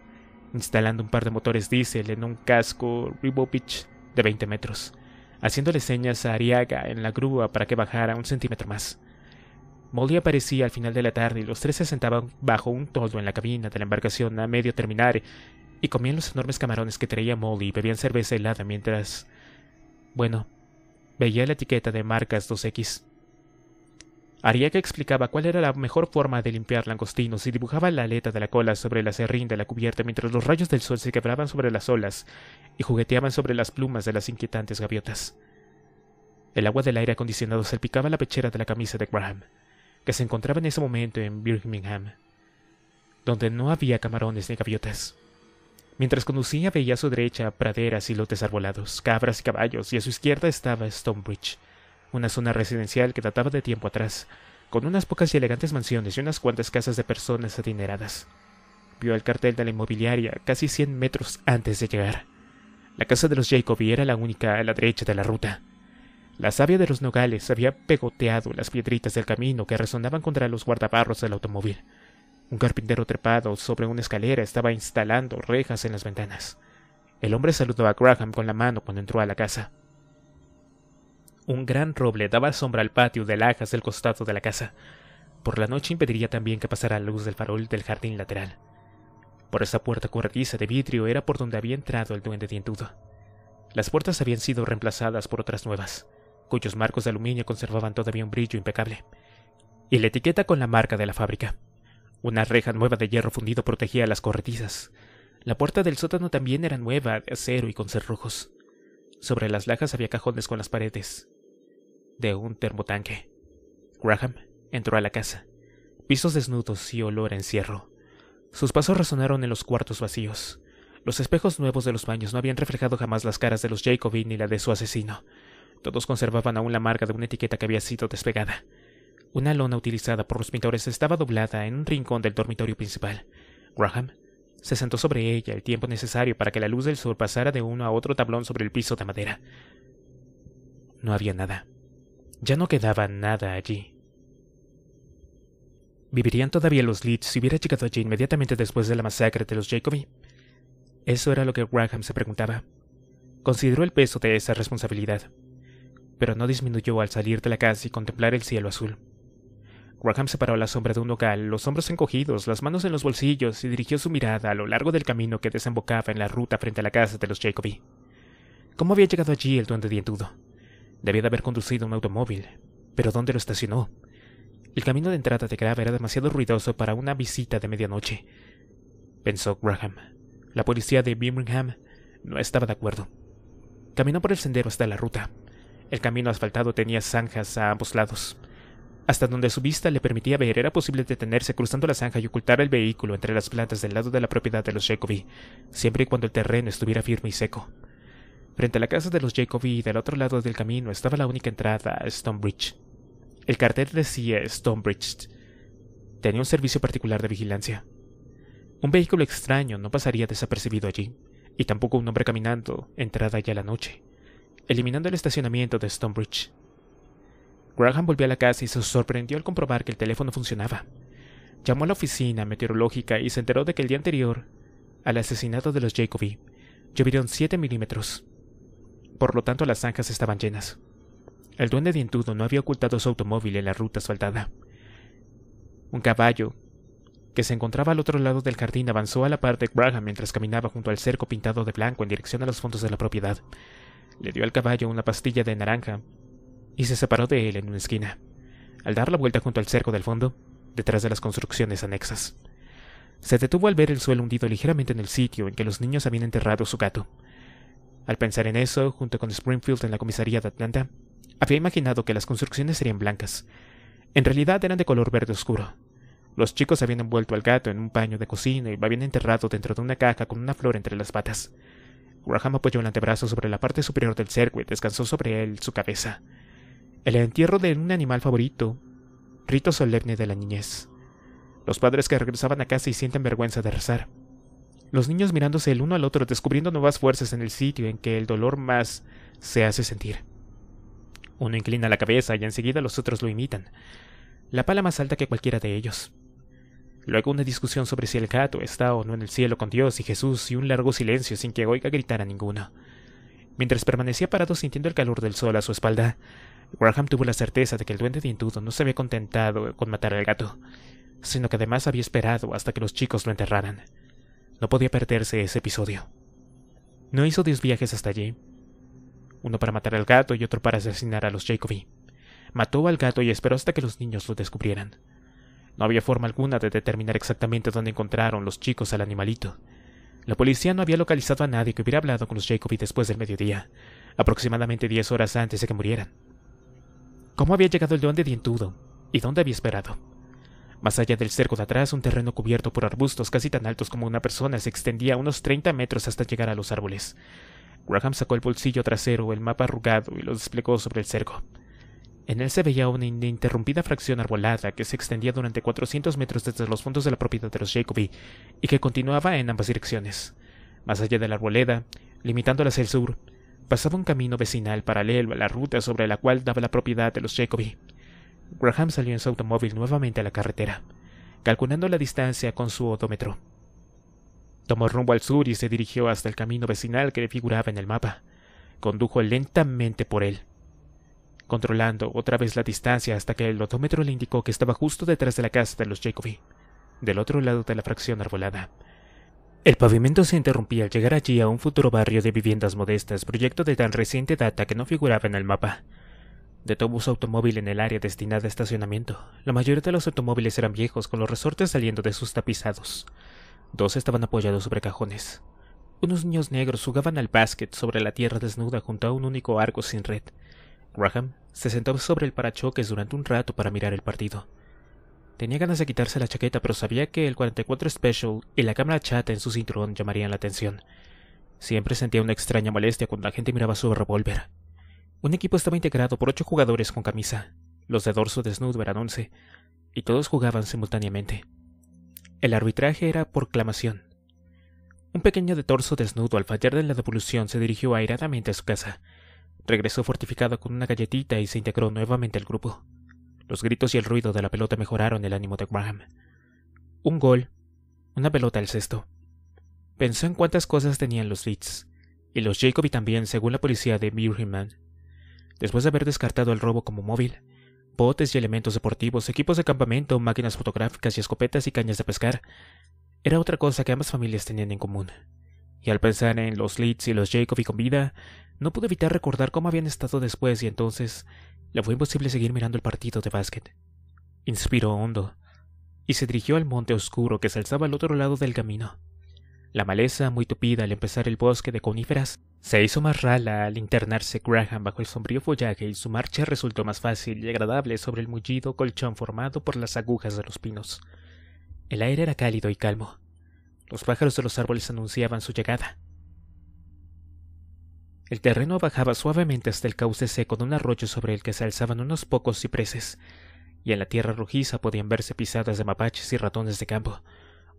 Instalando un par de motores diésel en un casco de 20 metros haciéndole señas a Ariaga en la grúa para que bajara un centímetro más. Molly aparecía al final de la tarde y los tres se sentaban bajo un toldo en la cabina de la embarcación a medio terminar y comían los enormes camarones que traía Molly y bebían cerveza helada mientras... Bueno, veía la etiqueta de marcas 2X que explicaba cuál era la mejor forma de limpiar langostinos y dibujaba la aleta de la cola sobre la serrín de la cubierta mientras los rayos del sol se quebraban sobre las olas y jugueteaban sobre las plumas de las inquietantes gaviotas. El agua del aire acondicionado salpicaba la pechera de la camisa de Graham, que se encontraba en ese momento en Birmingham, donde no había camarones ni gaviotas. Mientras conducía veía a su derecha praderas y lotes arbolados, cabras y caballos, y a su izquierda estaba Stonebridge, una zona residencial que databa de tiempo atrás, con unas pocas y elegantes mansiones y unas cuantas casas de personas adineradas. Vio el cartel de la inmobiliaria casi 100 metros antes de llegar. La casa de los Jacobi era la única a la derecha de la ruta. La savia de los nogales había pegoteado las piedritas del camino que resonaban contra los guardabarros del automóvil. Un carpintero trepado sobre una escalera estaba instalando rejas en las ventanas. El hombre saludó a Graham con la mano cuando entró a la casa un gran roble daba sombra al patio de lajas del costado de la casa. Por la noche impediría también que pasara la luz del farol del jardín lateral. Por esa puerta corretiza de vidrio era por donde había entrado el duende dientudo. Las puertas habían sido reemplazadas por otras nuevas, cuyos marcos de aluminio conservaban todavía un brillo impecable, y la etiqueta con la marca de la fábrica. Una reja nueva de hierro fundido protegía las corretizas. La puerta del sótano también era nueva, de acero y con cerrojos. Sobre las lajas había cajones con las paredes, de un termotanque. Graham entró a la casa, pisos desnudos y olor a encierro. Sus pasos resonaron en los cuartos vacíos. Los espejos nuevos de los baños no habían reflejado jamás las caras de los Jacobin ni la de su asesino. Todos conservaban aún la marca de una etiqueta que había sido despegada. Una lona utilizada por los pintores estaba doblada en un rincón del dormitorio principal. Graham se sentó sobre ella el tiempo necesario para que la luz del sol pasara de uno a otro tablón sobre el piso de madera. No había nada. Ya no quedaba nada allí. ¿Vivirían todavía los Leeds si hubiera llegado allí inmediatamente después de la masacre de los Jacoby? Eso era lo que Graham se preguntaba. Consideró el peso de esa responsabilidad, pero no disminuyó al salir de la casa y contemplar el cielo azul. Graham se paró a la sombra de un local, los hombros encogidos, las manos en los bolsillos y dirigió su mirada a lo largo del camino que desembocaba en la ruta frente a la casa de los Jacoby. ¿Cómo había llegado allí el duende dientudo? Debía de haber conducido un automóvil. Pero ¿dónde lo estacionó? El camino de entrada de Grave era demasiado ruidoso para una visita de medianoche, pensó Graham. La policía de Birmingham no estaba de acuerdo. Caminó por el sendero hasta la ruta. El camino asfaltado tenía zanjas a ambos lados. Hasta donde su vista le permitía ver era posible detenerse cruzando la zanja y ocultar el vehículo entre las plantas del lado de la propiedad de los Jacobi, siempre y cuando el terreno estuviera firme y seco. Frente a la casa de los Jacoby y del otro lado del camino estaba la única entrada a Stonebridge. El cartel decía Stonebridge. Tenía un servicio particular de vigilancia. Un vehículo extraño no pasaría desapercibido allí, y tampoco un hombre caminando, entrada ya la noche, eliminando el estacionamiento de Stonebridge. Graham volvió a la casa y se sorprendió al comprobar que el teléfono funcionaba. Llamó a la oficina meteorológica y se enteró de que el día anterior, al asesinato de los Jacoby, llovieron 7 milímetros por lo tanto las zanjas estaban llenas. El duende dientudo no había ocultado su automóvil en la ruta asfaltada. Un caballo, que se encontraba al otro lado del jardín, avanzó a la par de Graham mientras caminaba junto al cerco pintado de blanco en dirección a los fondos de la propiedad. Le dio al caballo una pastilla de naranja y se separó de él en una esquina. Al dar la vuelta junto al cerco del fondo, detrás de las construcciones anexas, se detuvo al ver el suelo hundido ligeramente en el sitio en que los niños habían enterrado su gato. Al pensar en eso, junto con Springfield en la comisaría de Atlanta, había imaginado que las construcciones serían blancas. En realidad eran de color verde oscuro. Los chicos habían envuelto al gato en un paño de cocina y lo habían enterrado dentro de una caja con una flor entre las patas. Graham apoyó el antebrazo sobre la parte superior del cerco y descansó sobre él su cabeza. El entierro de un animal favorito, rito solemne de la niñez. Los padres que regresaban a casa y sienten vergüenza de rezar los niños mirándose el uno al otro, descubriendo nuevas fuerzas en el sitio en que el dolor más se hace sentir. Uno inclina la cabeza y enseguida los otros lo imitan, la pala más alta que cualquiera de ellos. Luego una discusión sobre si el gato está o no en el cielo con Dios y Jesús y un largo silencio sin que oiga gritar a ninguno. Mientras permanecía parado sintiendo el calor del sol a su espalda, Graham tuvo la certeza de que el duende de dientudo no se había contentado con matar al gato, sino que además había esperado hasta que los chicos lo enterraran. No podía perderse ese episodio. No hizo dos viajes hasta allí. Uno para matar al gato y otro para asesinar a los Jacoby. Mató al gato y esperó hasta que los niños lo descubrieran. No había forma alguna de determinar exactamente dónde encontraron los chicos al animalito. La policía no había localizado a nadie que hubiera hablado con los Jacoby después del mediodía, aproximadamente diez horas antes de que murieran. ¿Cómo había llegado el león de dientudo? ¿Y dónde había esperado? Más allá del cerco de atrás, un terreno cubierto por arbustos casi tan altos como una persona se extendía unos 30 metros hasta llegar a los árboles. Graham sacó el bolsillo trasero, el mapa arrugado, y lo desplegó sobre el cerco. En él se veía una ininterrumpida fracción arbolada que se extendía durante 400 metros desde los fondos de la propiedad de los Jacobi y que continuaba en ambas direcciones. Más allá de la arboleda, limitándola hacia el sur, pasaba un camino vecinal paralelo a la ruta sobre la cual daba la propiedad de los Jacobi. Graham salió en su automóvil nuevamente a la carretera, calculando la distancia con su odómetro. Tomó rumbo al sur y se dirigió hasta el camino vecinal que le figuraba en el mapa. Condujo lentamente por él, controlando otra vez la distancia hasta que el odómetro le indicó que estaba justo detrás de la casa de los Jacoby, del otro lado de la fracción arbolada. El pavimento se interrumpía al llegar allí a un futuro barrio de viviendas modestas, proyecto de tan reciente data que no figuraba en el mapa. De su automóvil en el área destinada a estacionamiento. La mayoría de los automóviles eran viejos, con los resortes saliendo de sus tapizados. Dos estaban apoyados sobre cajones. Unos niños negros jugaban al básquet sobre la tierra desnuda junto a un único arco sin red. Graham se sentó sobre el parachoques durante un rato para mirar el partido. Tenía ganas de quitarse la chaqueta, pero sabía que el 44 Special y la cámara chata en su cinturón llamarían la atención. Siempre sentía una extraña molestia cuando la gente miraba su revólver. Un equipo estaba integrado por ocho jugadores con camisa. Los de dorso desnudo eran once, y todos jugaban simultáneamente. El arbitraje era por clamación. Un pequeño de torso desnudo al fallar de la devolución se dirigió airadamente a su casa. Regresó fortificado con una galletita y se integró nuevamente al grupo. Los gritos y el ruido de la pelota mejoraron el ánimo de Graham. Un gol, una pelota al cesto. Pensó en cuántas cosas tenían los Leeds, y los Jacoby también, según la policía de Birmingham. Después de haber descartado el robo como móvil, botes y elementos deportivos, equipos de campamento, máquinas fotográficas y escopetas y cañas de pescar, era otra cosa que ambas familias tenían en común. Y al pensar en los Leeds y los Jacob y con vida, no pude evitar recordar cómo habían estado después y entonces le fue imposible seguir mirando el partido de básquet. Inspiró hondo y se dirigió al monte oscuro que se alzaba al otro lado del camino. La maleza, muy tupida al empezar el bosque de coníferas, se hizo más rala al internarse Graham bajo el sombrío follaje y su marcha resultó más fácil y agradable sobre el mullido colchón formado por las agujas de los pinos. El aire era cálido y calmo. Los pájaros de los árboles anunciaban su llegada. El terreno bajaba suavemente hasta el cauce seco de un arroyo sobre el que se alzaban unos pocos cipreses, y en la tierra rojiza podían verse pisadas de mapaches y ratones de campo.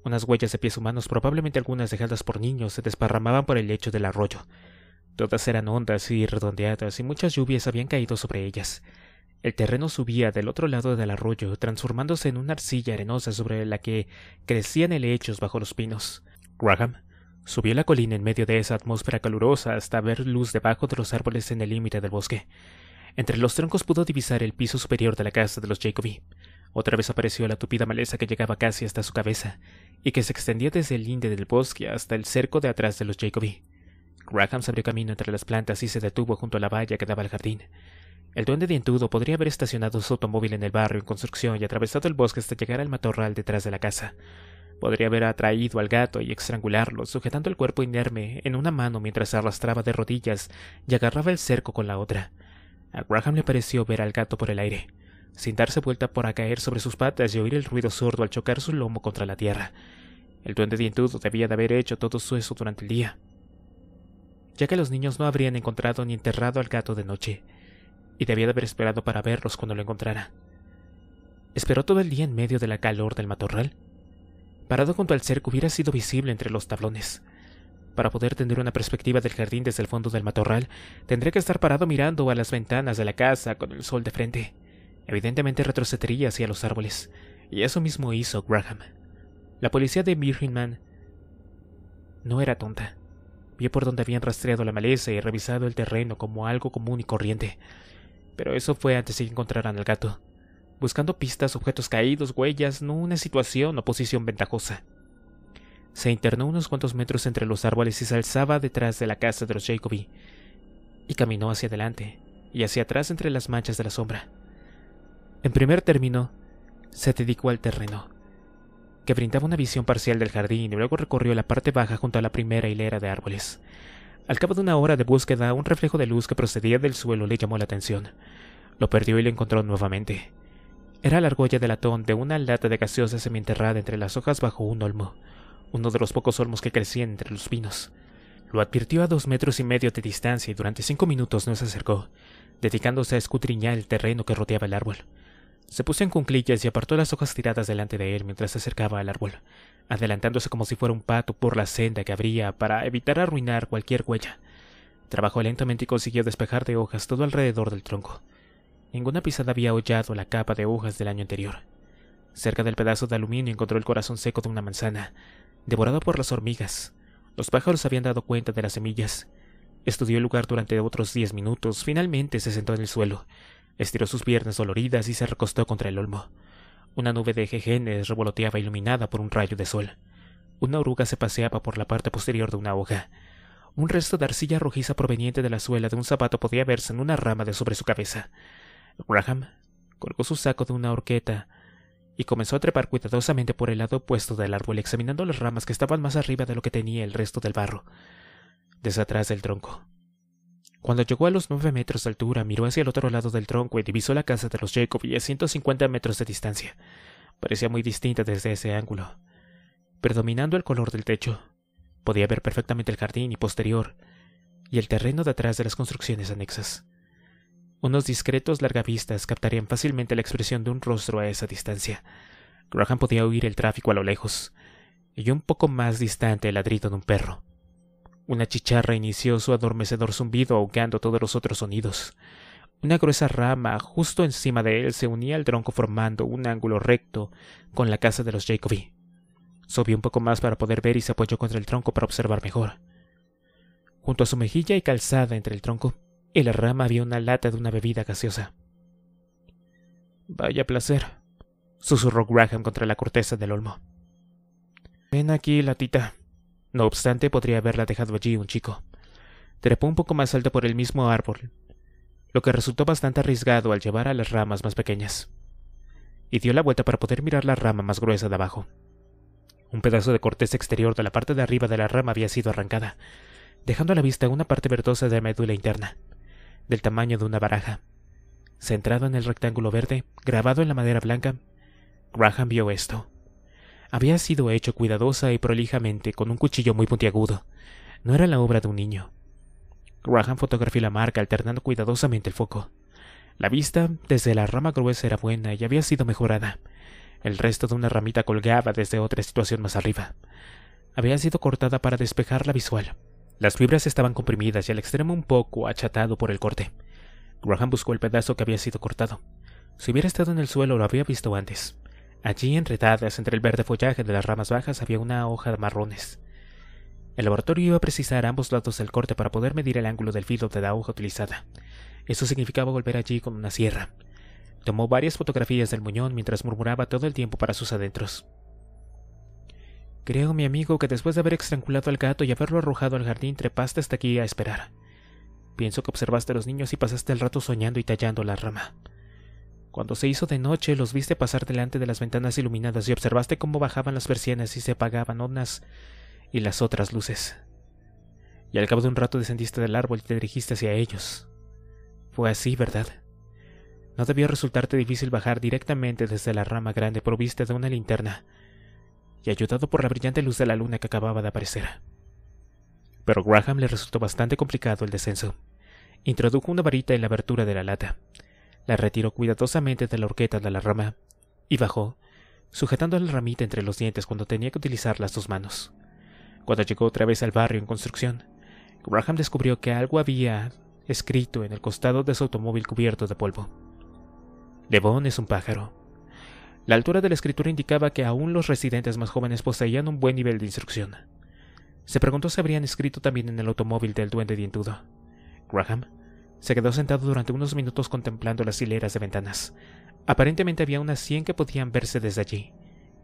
Unas huellas de pies humanos, probablemente algunas dejadas por niños, se desparramaban por el lecho del arroyo. Todas eran hondas y redondeadas, y muchas lluvias habían caído sobre ellas. El terreno subía del otro lado del arroyo, transformándose en una arcilla arenosa sobre la que crecían helechos bajo los pinos. Graham subió la colina en medio de esa atmósfera calurosa hasta ver luz debajo de los árboles en el límite del bosque. Entre los troncos pudo divisar el piso superior de la casa de los jacoby Otra vez apareció la tupida maleza que llegaba casi hasta su cabeza, y que se extendía desde el linde del bosque hasta el cerco de atrás de los Jacoby. E. Graham se abrió camino entre las plantas y se detuvo junto a la valla que daba al jardín. El duende dientudo podría haber estacionado su automóvil en el barrio en construcción y atravesado el bosque hasta llegar al matorral detrás de la casa. Podría haber atraído al gato y estrangularlo, sujetando el cuerpo inerme en una mano mientras arrastraba de rodillas y agarraba el cerco con la otra. A Graham le pareció ver al gato por el aire, sin darse vuelta para caer sobre sus patas y oír el ruido sordo al chocar su lomo contra la tierra. El duende dientudo debía de haber hecho todo eso durante el día, ya que los niños no habrían encontrado ni enterrado al gato de noche, y debía de haber esperado para verlos cuando lo encontrara. Esperó todo el día en medio de la calor del matorral. Parado junto al cerco hubiera sido visible entre los tablones. Para poder tener una perspectiva del jardín desde el fondo del matorral, tendría que estar parado mirando a las ventanas de la casa con el sol de frente. Evidentemente retrocedería hacia los árboles, y eso mismo hizo Graham. La policía de Birmingham no era tonta. Vio por donde habían rastreado la maleza y revisado el terreno como algo común y corriente. Pero eso fue antes de que encontraran al gato, buscando pistas, objetos caídos, huellas, no una situación o posición ventajosa. Se internó unos cuantos metros entre los árboles y se alzaba detrás de la casa de los Jacoby y caminó hacia adelante y hacia atrás entre las manchas de la sombra. En primer término, se dedicó al terreno, que brindaba una visión parcial del jardín y luego recorrió la parte baja junto a la primera hilera de árboles. Al cabo de una hora de búsqueda, un reflejo de luz que procedía del suelo le llamó la atención. Lo perdió y lo encontró nuevamente. Era la argolla de latón de una lata de gaseosa semienterrada entre las hojas bajo un olmo, uno de los pocos olmos que crecían entre los pinos. Lo advirtió a dos metros y medio de distancia y durante cinco minutos no se acercó, dedicándose a escudriñar el terreno que rodeaba el árbol. Se puso en cuclillas y apartó las hojas tiradas delante de él mientras se acercaba al árbol, adelantándose como si fuera un pato por la senda que abría para evitar arruinar cualquier huella. Trabajó lentamente y consiguió despejar de hojas todo alrededor del tronco. Ninguna pisada había hollado la capa de hojas del año anterior. Cerca del pedazo de aluminio encontró el corazón seco de una manzana, devorado por las hormigas. Los pájaros habían dado cuenta de las semillas. Estudió el lugar durante otros diez minutos. Finalmente se sentó en el suelo, Estiró sus piernas doloridas y se recostó contra el olmo. Una nube de jejenes revoloteaba iluminada por un rayo de sol. Una oruga se paseaba por la parte posterior de una hoja. Un resto de arcilla rojiza proveniente de la suela de un zapato podía verse en una rama de sobre su cabeza. Graham colgó su saco de una horqueta y comenzó a trepar cuidadosamente por el lado opuesto del árbol, examinando las ramas que estaban más arriba de lo que tenía el resto del barro. Desde atrás del tronco, cuando llegó a los nueve metros de altura, miró hacia el otro lado del tronco y divisó la casa de los y a 150 metros de distancia. Parecía muy distinta desde ese ángulo, predominando el color del techo. Podía ver perfectamente el jardín y posterior, y el terreno de atrás de las construcciones anexas. Unos discretos largavistas captarían fácilmente la expresión de un rostro a esa distancia. Graham podía oír el tráfico a lo lejos, y un poco más distante el ladrido de un perro. Una chicharra inició su adormecedor zumbido ahogando todos los otros sonidos. Una gruesa rama justo encima de él se unía al tronco formando un ángulo recto con la casa de los Jacobi. Subió un poco más para poder ver y se apoyó contra el tronco para observar mejor. Junto a su mejilla y calzada entre el tronco en la rama había una lata de una bebida gaseosa. Vaya placer, susurró Graham contra la corteza del olmo. Ven aquí, latita, no obstante, podría haberla dejado allí un chico. Trepó un poco más alto por el mismo árbol, lo que resultó bastante arriesgado al llevar a las ramas más pequeñas. Y dio la vuelta para poder mirar la rama más gruesa de abajo. Un pedazo de corteza exterior de la parte de arriba de la rama había sido arrancada, dejando a la vista una parte verdosa de la médula interna, del tamaño de una baraja. Centrado en el rectángulo verde, grabado en la madera blanca, Graham vio esto había sido hecho cuidadosa y prolijamente con un cuchillo muy puntiagudo. No era la obra de un niño. Graham fotografió la marca alternando cuidadosamente el foco. La vista desde la rama gruesa era buena y había sido mejorada. El resto de una ramita colgaba desde otra situación más arriba. Había sido cortada para despejar la visual. Las fibras estaban comprimidas y al extremo un poco achatado por el corte. Graham buscó el pedazo que había sido cortado. Si hubiera estado en el suelo lo había visto antes. Allí, enredadas entre el verde follaje de las ramas bajas, había una hoja de marrones. El laboratorio iba a precisar ambos lados del corte para poder medir el ángulo del filo de la hoja utilizada. Eso significaba volver allí con una sierra. Tomó varias fotografías del muñón mientras murmuraba todo el tiempo para sus adentros. Creo, mi amigo, que después de haber estrangulado al gato y haberlo arrojado al jardín, trepaste hasta aquí a esperar. Pienso que observaste a los niños y pasaste el rato soñando y tallando la rama. Cuando se hizo de noche, los viste pasar delante de las ventanas iluminadas y observaste cómo bajaban las persianas y se apagaban unas y las otras luces. Y al cabo de un rato descendiste del árbol y te dirigiste hacia ellos. Fue así, ¿verdad? No debió resultarte difícil bajar directamente desde la rama grande provista de una linterna y ayudado por la brillante luz de la luna que acababa de aparecer. Pero Graham le resultó bastante complicado el descenso. Introdujo una varita en la abertura de la lata la retiró cuidadosamente de la horqueta de la rama y bajó, sujetando la ramita entre los dientes cuando tenía que utilizar las dos manos. Cuando llegó otra vez al barrio en construcción, Graham descubrió que algo había escrito en el costado de su automóvil cubierto de polvo. Devon es un pájaro. La altura de la escritura indicaba que aún los residentes más jóvenes poseían un buen nivel de instrucción. Se preguntó si habrían escrito también en el automóvil del duende dientudo. Graham se quedó sentado durante unos minutos contemplando las hileras de ventanas. Aparentemente había unas cien que podían verse desde allí.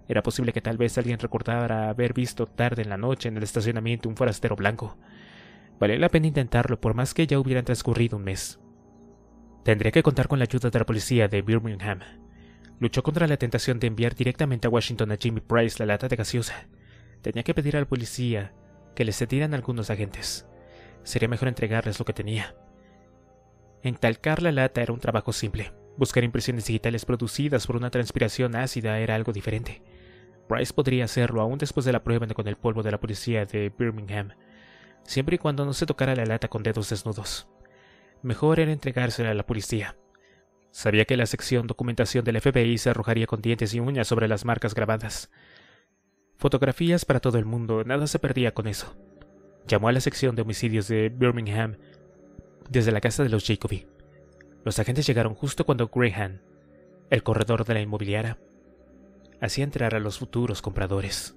Era posible que tal vez alguien recordara haber visto tarde en la noche en el estacionamiento un forastero blanco. Vale la pena intentarlo por más que ya hubieran transcurrido un mes. Tendría que contar con la ayuda de la policía de Birmingham. Luchó contra la tentación de enviar directamente a Washington a Jimmy Price la lata de gaseosa. Tenía que pedir al policía que le cedieran algunos agentes. Sería mejor entregarles lo que tenía. Entalcar la lata era un trabajo simple. Buscar impresiones digitales producidas por una transpiración ácida era algo diferente. Price podría hacerlo aún después de la prueba con el polvo de la policía de Birmingham, siempre y cuando no se tocara la lata con dedos desnudos. Mejor era entregársela a la policía. Sabía que la sección documentación del FBI se arrojaría con dientes y uñas sobre las marcas grabadas. Fotografías para todo el mundo, nada se perdía con eso. Llamó a la sección de homicidios de Birmingham desde la casa de los Jacoby, Los agentes llegaron justo cuando Graham, el corredor de la inmobiliaria, hacía entrar a los futuros compradores.